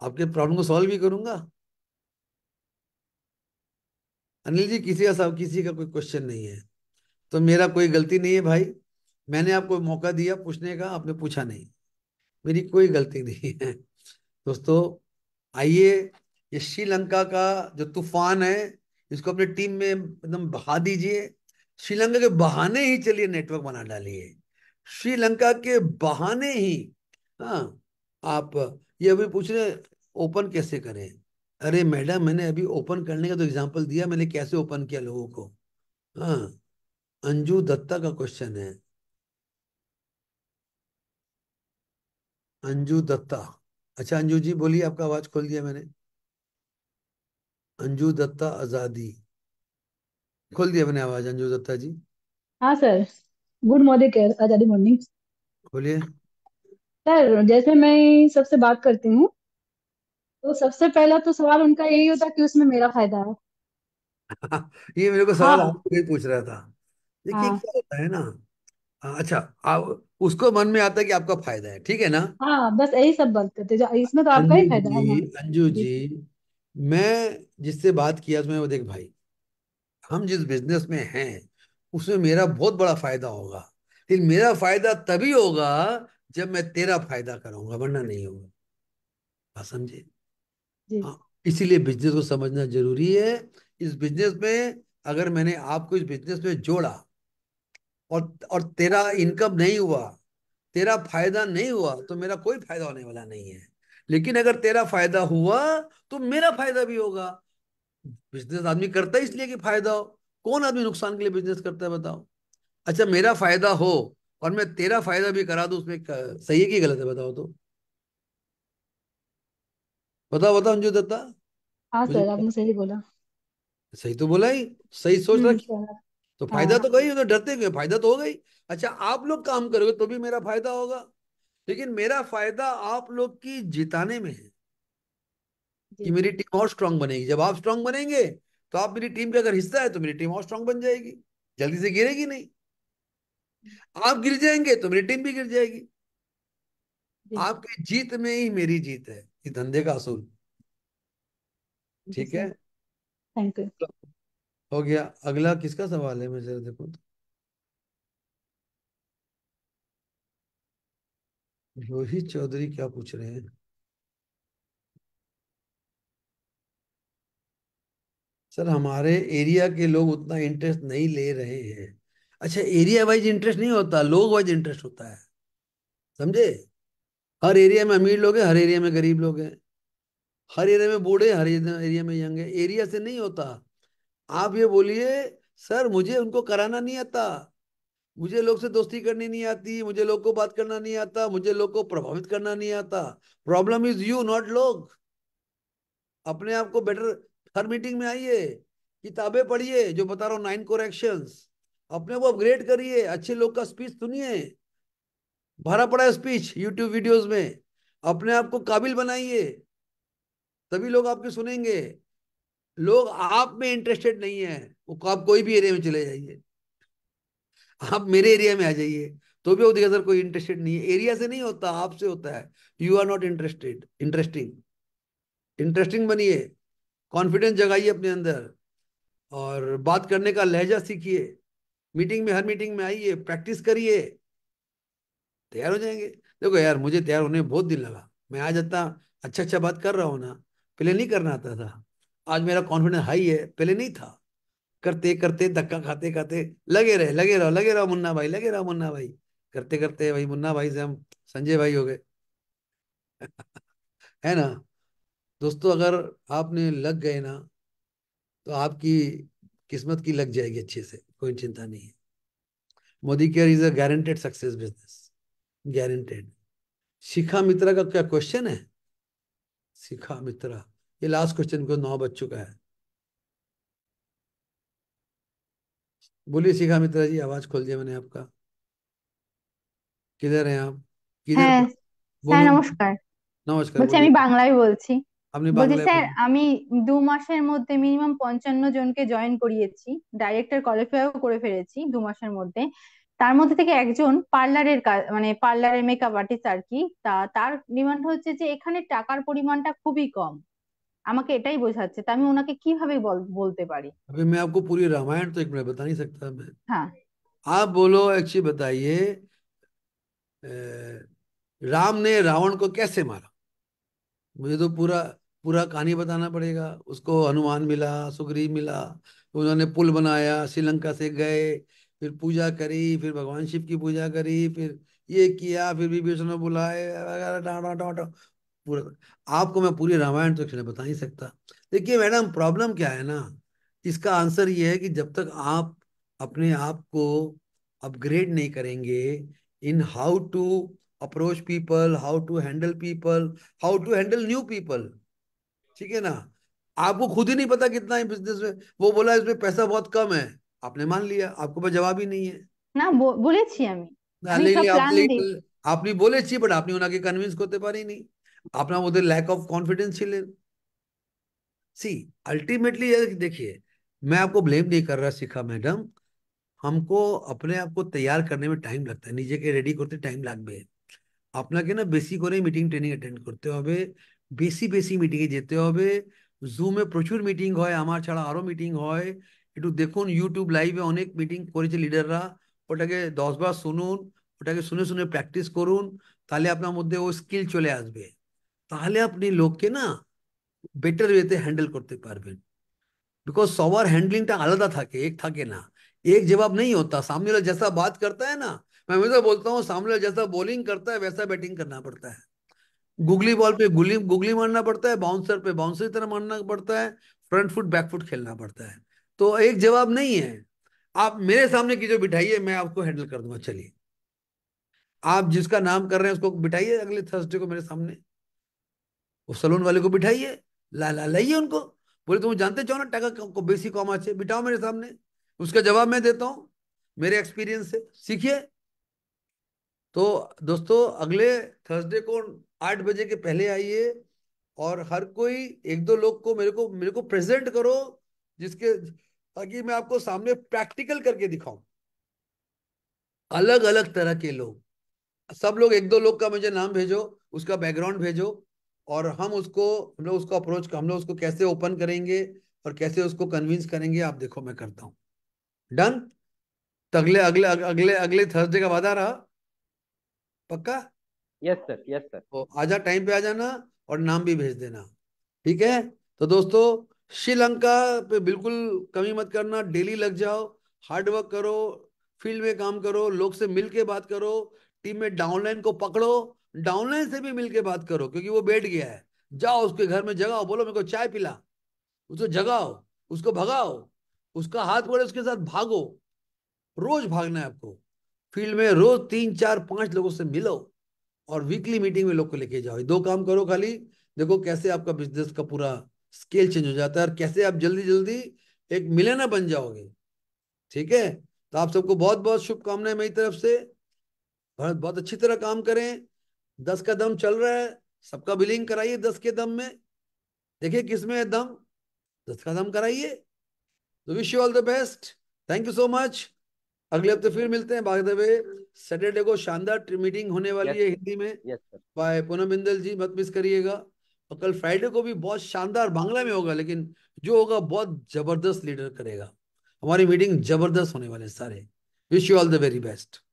आपके प्रॉब्लम को सॉल्व भी करूंगा अनिल जी किसी का सब किसी का कोई क्वेश्चन नहीं है तो मेरा कोई गलती नहीं है भाई मैंने आपको मौका दिया पूछने का आपने पूछा नहीं मेरी कोई गलती नहीं है दोस्तों आइए ये श्रीलंका का जो तूफान है इसको अपने टीम में एकदम बहा दीजिए श्रीलंका के बहाने ही चलिए नेटवर्क बना डालिए श्रीलंका के बहाने ही हाँ आप ये अभी पूछ रहे ओपन कैसे करें अरे मैडम मैंने अभी ओपन करने का तो एग्जाम्पल दिया मैंने कैसे ओपन किया लोगों को हाँ अंजू दत्ता का क्वेश्चन है अंजू दत्ता अच्छा अंजू जी बोलिए आपका आवाज खोल दिया मैंने अंजू दत्ता आजादी खोल दिया मैंने आवाज अंजू दत्ता जी हाँ सर गुड मॉर्निंग आजादी मॉर्निंग बोलिए सर जैसे मैं सबसे बात करती हूँ तो सबसे पहला तो सवाल उनका यही होता कि उसमें मेरा फायदा है <laughs> ये मेरे को सवाल हाँ पूछ रहा था देखिए हाँ क्या होता है ना अच्छा आप उसको मन में आता है कि आपका फायदा है ठीक है ना हाँ बस यही सब बोलते थे जो- इसमें तो आपका ही अंजू फायदा है जी ना अंजू जी जी मैं जिससे बात किया उसमें वो देख भाई हम जिस बिजनेस में हैं उसमें मेरा बहुत बड़ा फायदा होगा लेकिन मेरा फायदा तभी होगा जब मैं तेरा फायदा करूंगा वरना नहीं होगा बात समझे जी हाँ इसीलिए बिजनेस को समझना जरूरी है इस बिजनेस में अगर मैंने आपको इस बिजनेस में जोड़ा और और तेरा इनकम नहीं हुआ तेरा फायदा नहीं हुआ तो मेरा कोई फायदा होने वाला नहीं है लेकिन अगर तेरा फायदा हुआ तो मेरा फायदा भी होगा बिजनेस आदमी करता है इसलिए कि फायदा हो कौन आदमी नुकसान के लिए बिजनेस करता है बताओ अच्छा मेरा फायदा हो और मैं तेरा फायदा भी करा दू उसमें सही है कि गलत है बताओ तो बताओ बताओ अंजू दत्ता हाँ, सही बोला सही तो बोला ही सही सोच रहा तो फायदा तो गई हाँ। तो डरते क्यों फायदा तो हो गई अच्छा आप लोग काम करोगे तो भी मेरा फायदा होगा लेकिन मेरा फायदा आप लोग की जिताने में है कि मेरी टीम और स्ट्रांग बनेगी जब आप स्ट्रांग बनेंगे तो आप मेरी टीम का अगर हिस्सा है तो मेरी टीम और स्ट्रांग बन जाएगी जल्दी से गिरेगी नहीं आप गिर जाएंगे तो मेरी टीम भी गिर जाएगी आपके जीत में ही मेरी जीत है ये धंधे का असूल ठीक है थैंक यू तो हो गया अगला किसका सवाल है मैं जरा तो रोहित चौधरी क्या पूछ रहे हैं सर हमारे एरिया के लोग उतना इंटरेस्ट नहीं ले रहे हैं अच्छा एरिया वाइज इंटरेस्ट नहीं होता लोग वाइज इंटरेस्ट होता है समझे हर एरिया में अमीर लोग हैं हर एरिया में गरीब लोग हैं हर एरिया में बूढ़े हर एरिया में यंग है एरिया से नहीं होता आप ये बोलिए सर मुझे उनको कराना नहीं आता मुझे लोग से दोस्ती करनी नहीं आती मुझे लोग को बात करना नहीं आता मुझे लोग को प्रभावित करना नहीं आता प्रॉब्लम इज यू नॉट लोग अपने आप को बेटर हर मीटिंग में आइए किताबें पढ़िए जो बता रहा हूँ नाइन एक्शन अपने को अपग्रेड करिए अच्छे लोग का स्पीच सुनिए भरा पड़ा है स्पीच यूट्यूब वीडियोज में अपने आप को काबिल बनाइए तभी लोग आपके सुनेंगे लोग आप में इंटरेस्टेड नहीं है वो आप कोई भी एरिया में चले जाइए आप मेरे एरिया में आ जाइए तो भी वो दिखा सर कोई इंटरेस्टेड नहीं है एरिया से नहीं होता आपसे होता है you are not interested interesting interesting बनिए कॉन्फिडेंस जगाइए अपने अंदर और बात करने का लहजा सीखिए मीटिंग में हर मीटिंग में आइए प्रैक्टिस करिए तैयार हो जाएंगे देखो यार मुझे तैयार होने में बहुत दिन लगा मैं आ जाता अच्छा अच्छा बात कर रहा हूँ ना पहले नहीं करना आता था आज मेरा कॉन्फिडेंस हाई है पहले नहीं था करते करते धक्का खाते खाते लगे रहे लगे रहो लगे रहो मुन्ना भाई लगे रहो मुन्ना भाई करते करते भाई मुन्ना भाई से हम संजय भाई हो गए <laughs> है ना दोस्तों अगर आपने लग गए ना तो आपकी किस्मत की लग जाएगी अच्छे से कोई चिंता नहीं है Modicare is a guaranteed success business guaranteed Shikha Mitra का क्या क्वेश्चन है शिखा मित्रा ये लास्ट क्वेश्चन को नौ बज चुका है बोलिए सीखा मित्रा जी आवाज खोल दिया मैंने आपका কিদের আপ কিদের স্যার নমস্কার নমস্কার বলছি আমি বাংলায় বলছি বলছি স্যার আমি দু মাসের মধ্যে মিনিমাম পঞ্চান্ন জনকে জয়েন করিয়েছি ডাইরেক্টর কোয়ালিফাইও করে ফেলেছি দু মাসের মধ্যে তার মধ্যে থেকে একজন পার্লারের কাজ মানে পার্লারের মেকআপ আর্টিস্ট আর কি তা তার ডিমান্ড হচ্ছে যে এখানে টাকার পরিমাণটা খুবই কম আমাকে এটাই বোঝাচ্ছে তা আমি ওনাকে কিভাবে বলতে পারি अभी मैं आपको पूरी रामायण तो एक मिनट बता नहीं सकता मैं हाँ आप बोलो एक्चुअली बताइए राम ने रावण को कैसे मारा मुझे तो पूरा पूरा कहानी बताना पड़ेगा उसको हनुमान मिला सुग्रीव मिला उन्होंने पुल बनाया श्रीलंका से गए फिर पूजा करी फिर भगवान शिव की पूजा करी फिर ये किया फिर विभीषण बुलाए पूरा आपको मैं पूरी रामायण तो क्षण बता ही सकता देखिए मैडम प्रॉब्लम क्या है ना इसका आंसर ये है कि जब तक आप अपने आप को अपग्रेड नहीं करेंगे in how to approach people how to handle people how to handle new people ठीक है ना आपको खुद ही नहीं पता कितना है बिजनेस में वो बोला इसमें पैसा बहुत कम है आपने मान लिया आपको पास जवाब ही नहीं है आपने बोले আমি बट आपने उनके कन्विंस होते কনভিন্স করতে नहीं আপনার ওদের ল্যাক অফ কনফিডেন্স চিলে সি আলটিমেটলি এই দেখুন আমি আপনাকে ব্লেম দেই কররা সিখা ম্যাডাম हमको अपने आप को तैयार करने में टाइम लगता है नीचे के रेडी करते टाइम লাগবে আপনারা কেন বেশি করে মিটিং ট্রেনিং अटेंड করতে হবে বেশি বেশি মিটিং এ যেতে হবে জুমে প্রচুর মিটিং হয় আমার ছাড়া আরো মিটিং হয় একটু দেখুন ইউটিউব লাইভে অনেক মিটিং করেছে লিডাররা ওটাকে 10 বার শুনুন ওটাকে শুনে শুনে প্র্যাকটিস করুন তাহলে আপনার মধ্যে ও স্কিল চলে আসবে তাহলে আপনি লোককে না বেটার ওয়েতে হ্যান্ডেল করতে পারবেন বিকজ সবার হ্যান্ডলিংটা আলাদা থাকে এক থাকে না एक जवाब नहीं होता सामने वाला जैसा बात करता है ना मैं हमेशा बोलता हूँ सामने वाला जैसा बॉलिंग करता है वैसा बैटिंग करना पड़ता है गुगली बॉल पे गुगली गुगली मारना पड़ता है बाउंसर पे बाउंसर की तरह मारना पड़ता है फ्रंट फुट बैक फुट खेलना पड़ता है तो एक जवाब नहीं है आप मेरे सामने की जो बिठाइए मैं आपको हैंडल कर दूंगा चलिए आप जिसका नाम कर रहे हैं उसको बिठाइए अगले थर्सडे को मेरे सामने वो सलून वाले को बिठाइए ला ला लाइए उनको बोले तुम जानते चाहो ना टाका को बेसी कम आचे बिठाओ मेरे सामने उसका जवाब मैं देता हूँ मेरे एक्सपीरियंस से सीखिए तो दोस्तों अगले थर्सडे को आठ बजे के पहले आइए और हर कोई एक दो लोग को मेरे को मेरे को प्रेजेंट करो जिसके ताकि मैं आपको सामने प्रैक्टिकल करके दिखाऊं अलग अलग तरह के लोग सब लोग एक दो लोग का मुझे नाम भेजो उसका बैकग्राउंड भेजो और हम उसको हम लोग उसको अप्रोच हम लोग उसको कैसे ओपन करेंगे और कैसे उसको कन्विंस करेंगे आप देखो मैं करता हूं डन तो अगले अगले अगले अगले थर्सडे का वादा रहा पक्का यस सर यस सर तो आजा टाइम पे आ जाना और नाम भी भेज देना ठीक है तो दोस्तों श्रीलंका पे बिल्कुल कमी मत करना डेली लग जाओ हार्ड वर्क करो फील्ड में काम करो लोग से मिल के बात करो टीम में डाउनलाइन को पकड़ो डाउनलाइन से भी मिलके बात करो क्योंकि वो बैठ गया है जाओ उसके घर में जगाओ बोलो मेरे को चाय पिला उसको जगाओ उसको भगाओ उसका हाथ पकड़े उसके साथ भागो रोज भागना है आपको फील्ड में रोज तीन चार पांच लोगों से मिलो और वीकली मीटिंग में लोग को लेके जाओ दो काम करो खाली देखो कैसे आपका बिजनेस का पूरा स्केल चेंज हो जाता है और कैसे आप जल्दी जल्दी एक मिलेना बन जाओगे ठीक है तो आप सबको बहुत बहुत शुभकामनाएं मेरी तरफ से बहुत अच्छी तरह काम करें दस का दम चल रहा है सबका बिलिंग कराइए दस के दम में देखिए किस में है दम दस का दम कराइए तो wish you all the best thank you so much अगले हफ्ते फिर मिलते हैं बाय वे सैटरडे को शानदार मीटिंग होने वाली yes, है हिंदी में बाय yes, पूनम बिंदल जी मत मिस करिएगा और कल फ्राइडे को भी बहुत शानदार बांग्ला में होगा लेकिन जो होगा बहुत जबरदस्त लीडर करेगा हमारी मीटिंग जबरदस्त होने वाले सारे wish you all the very best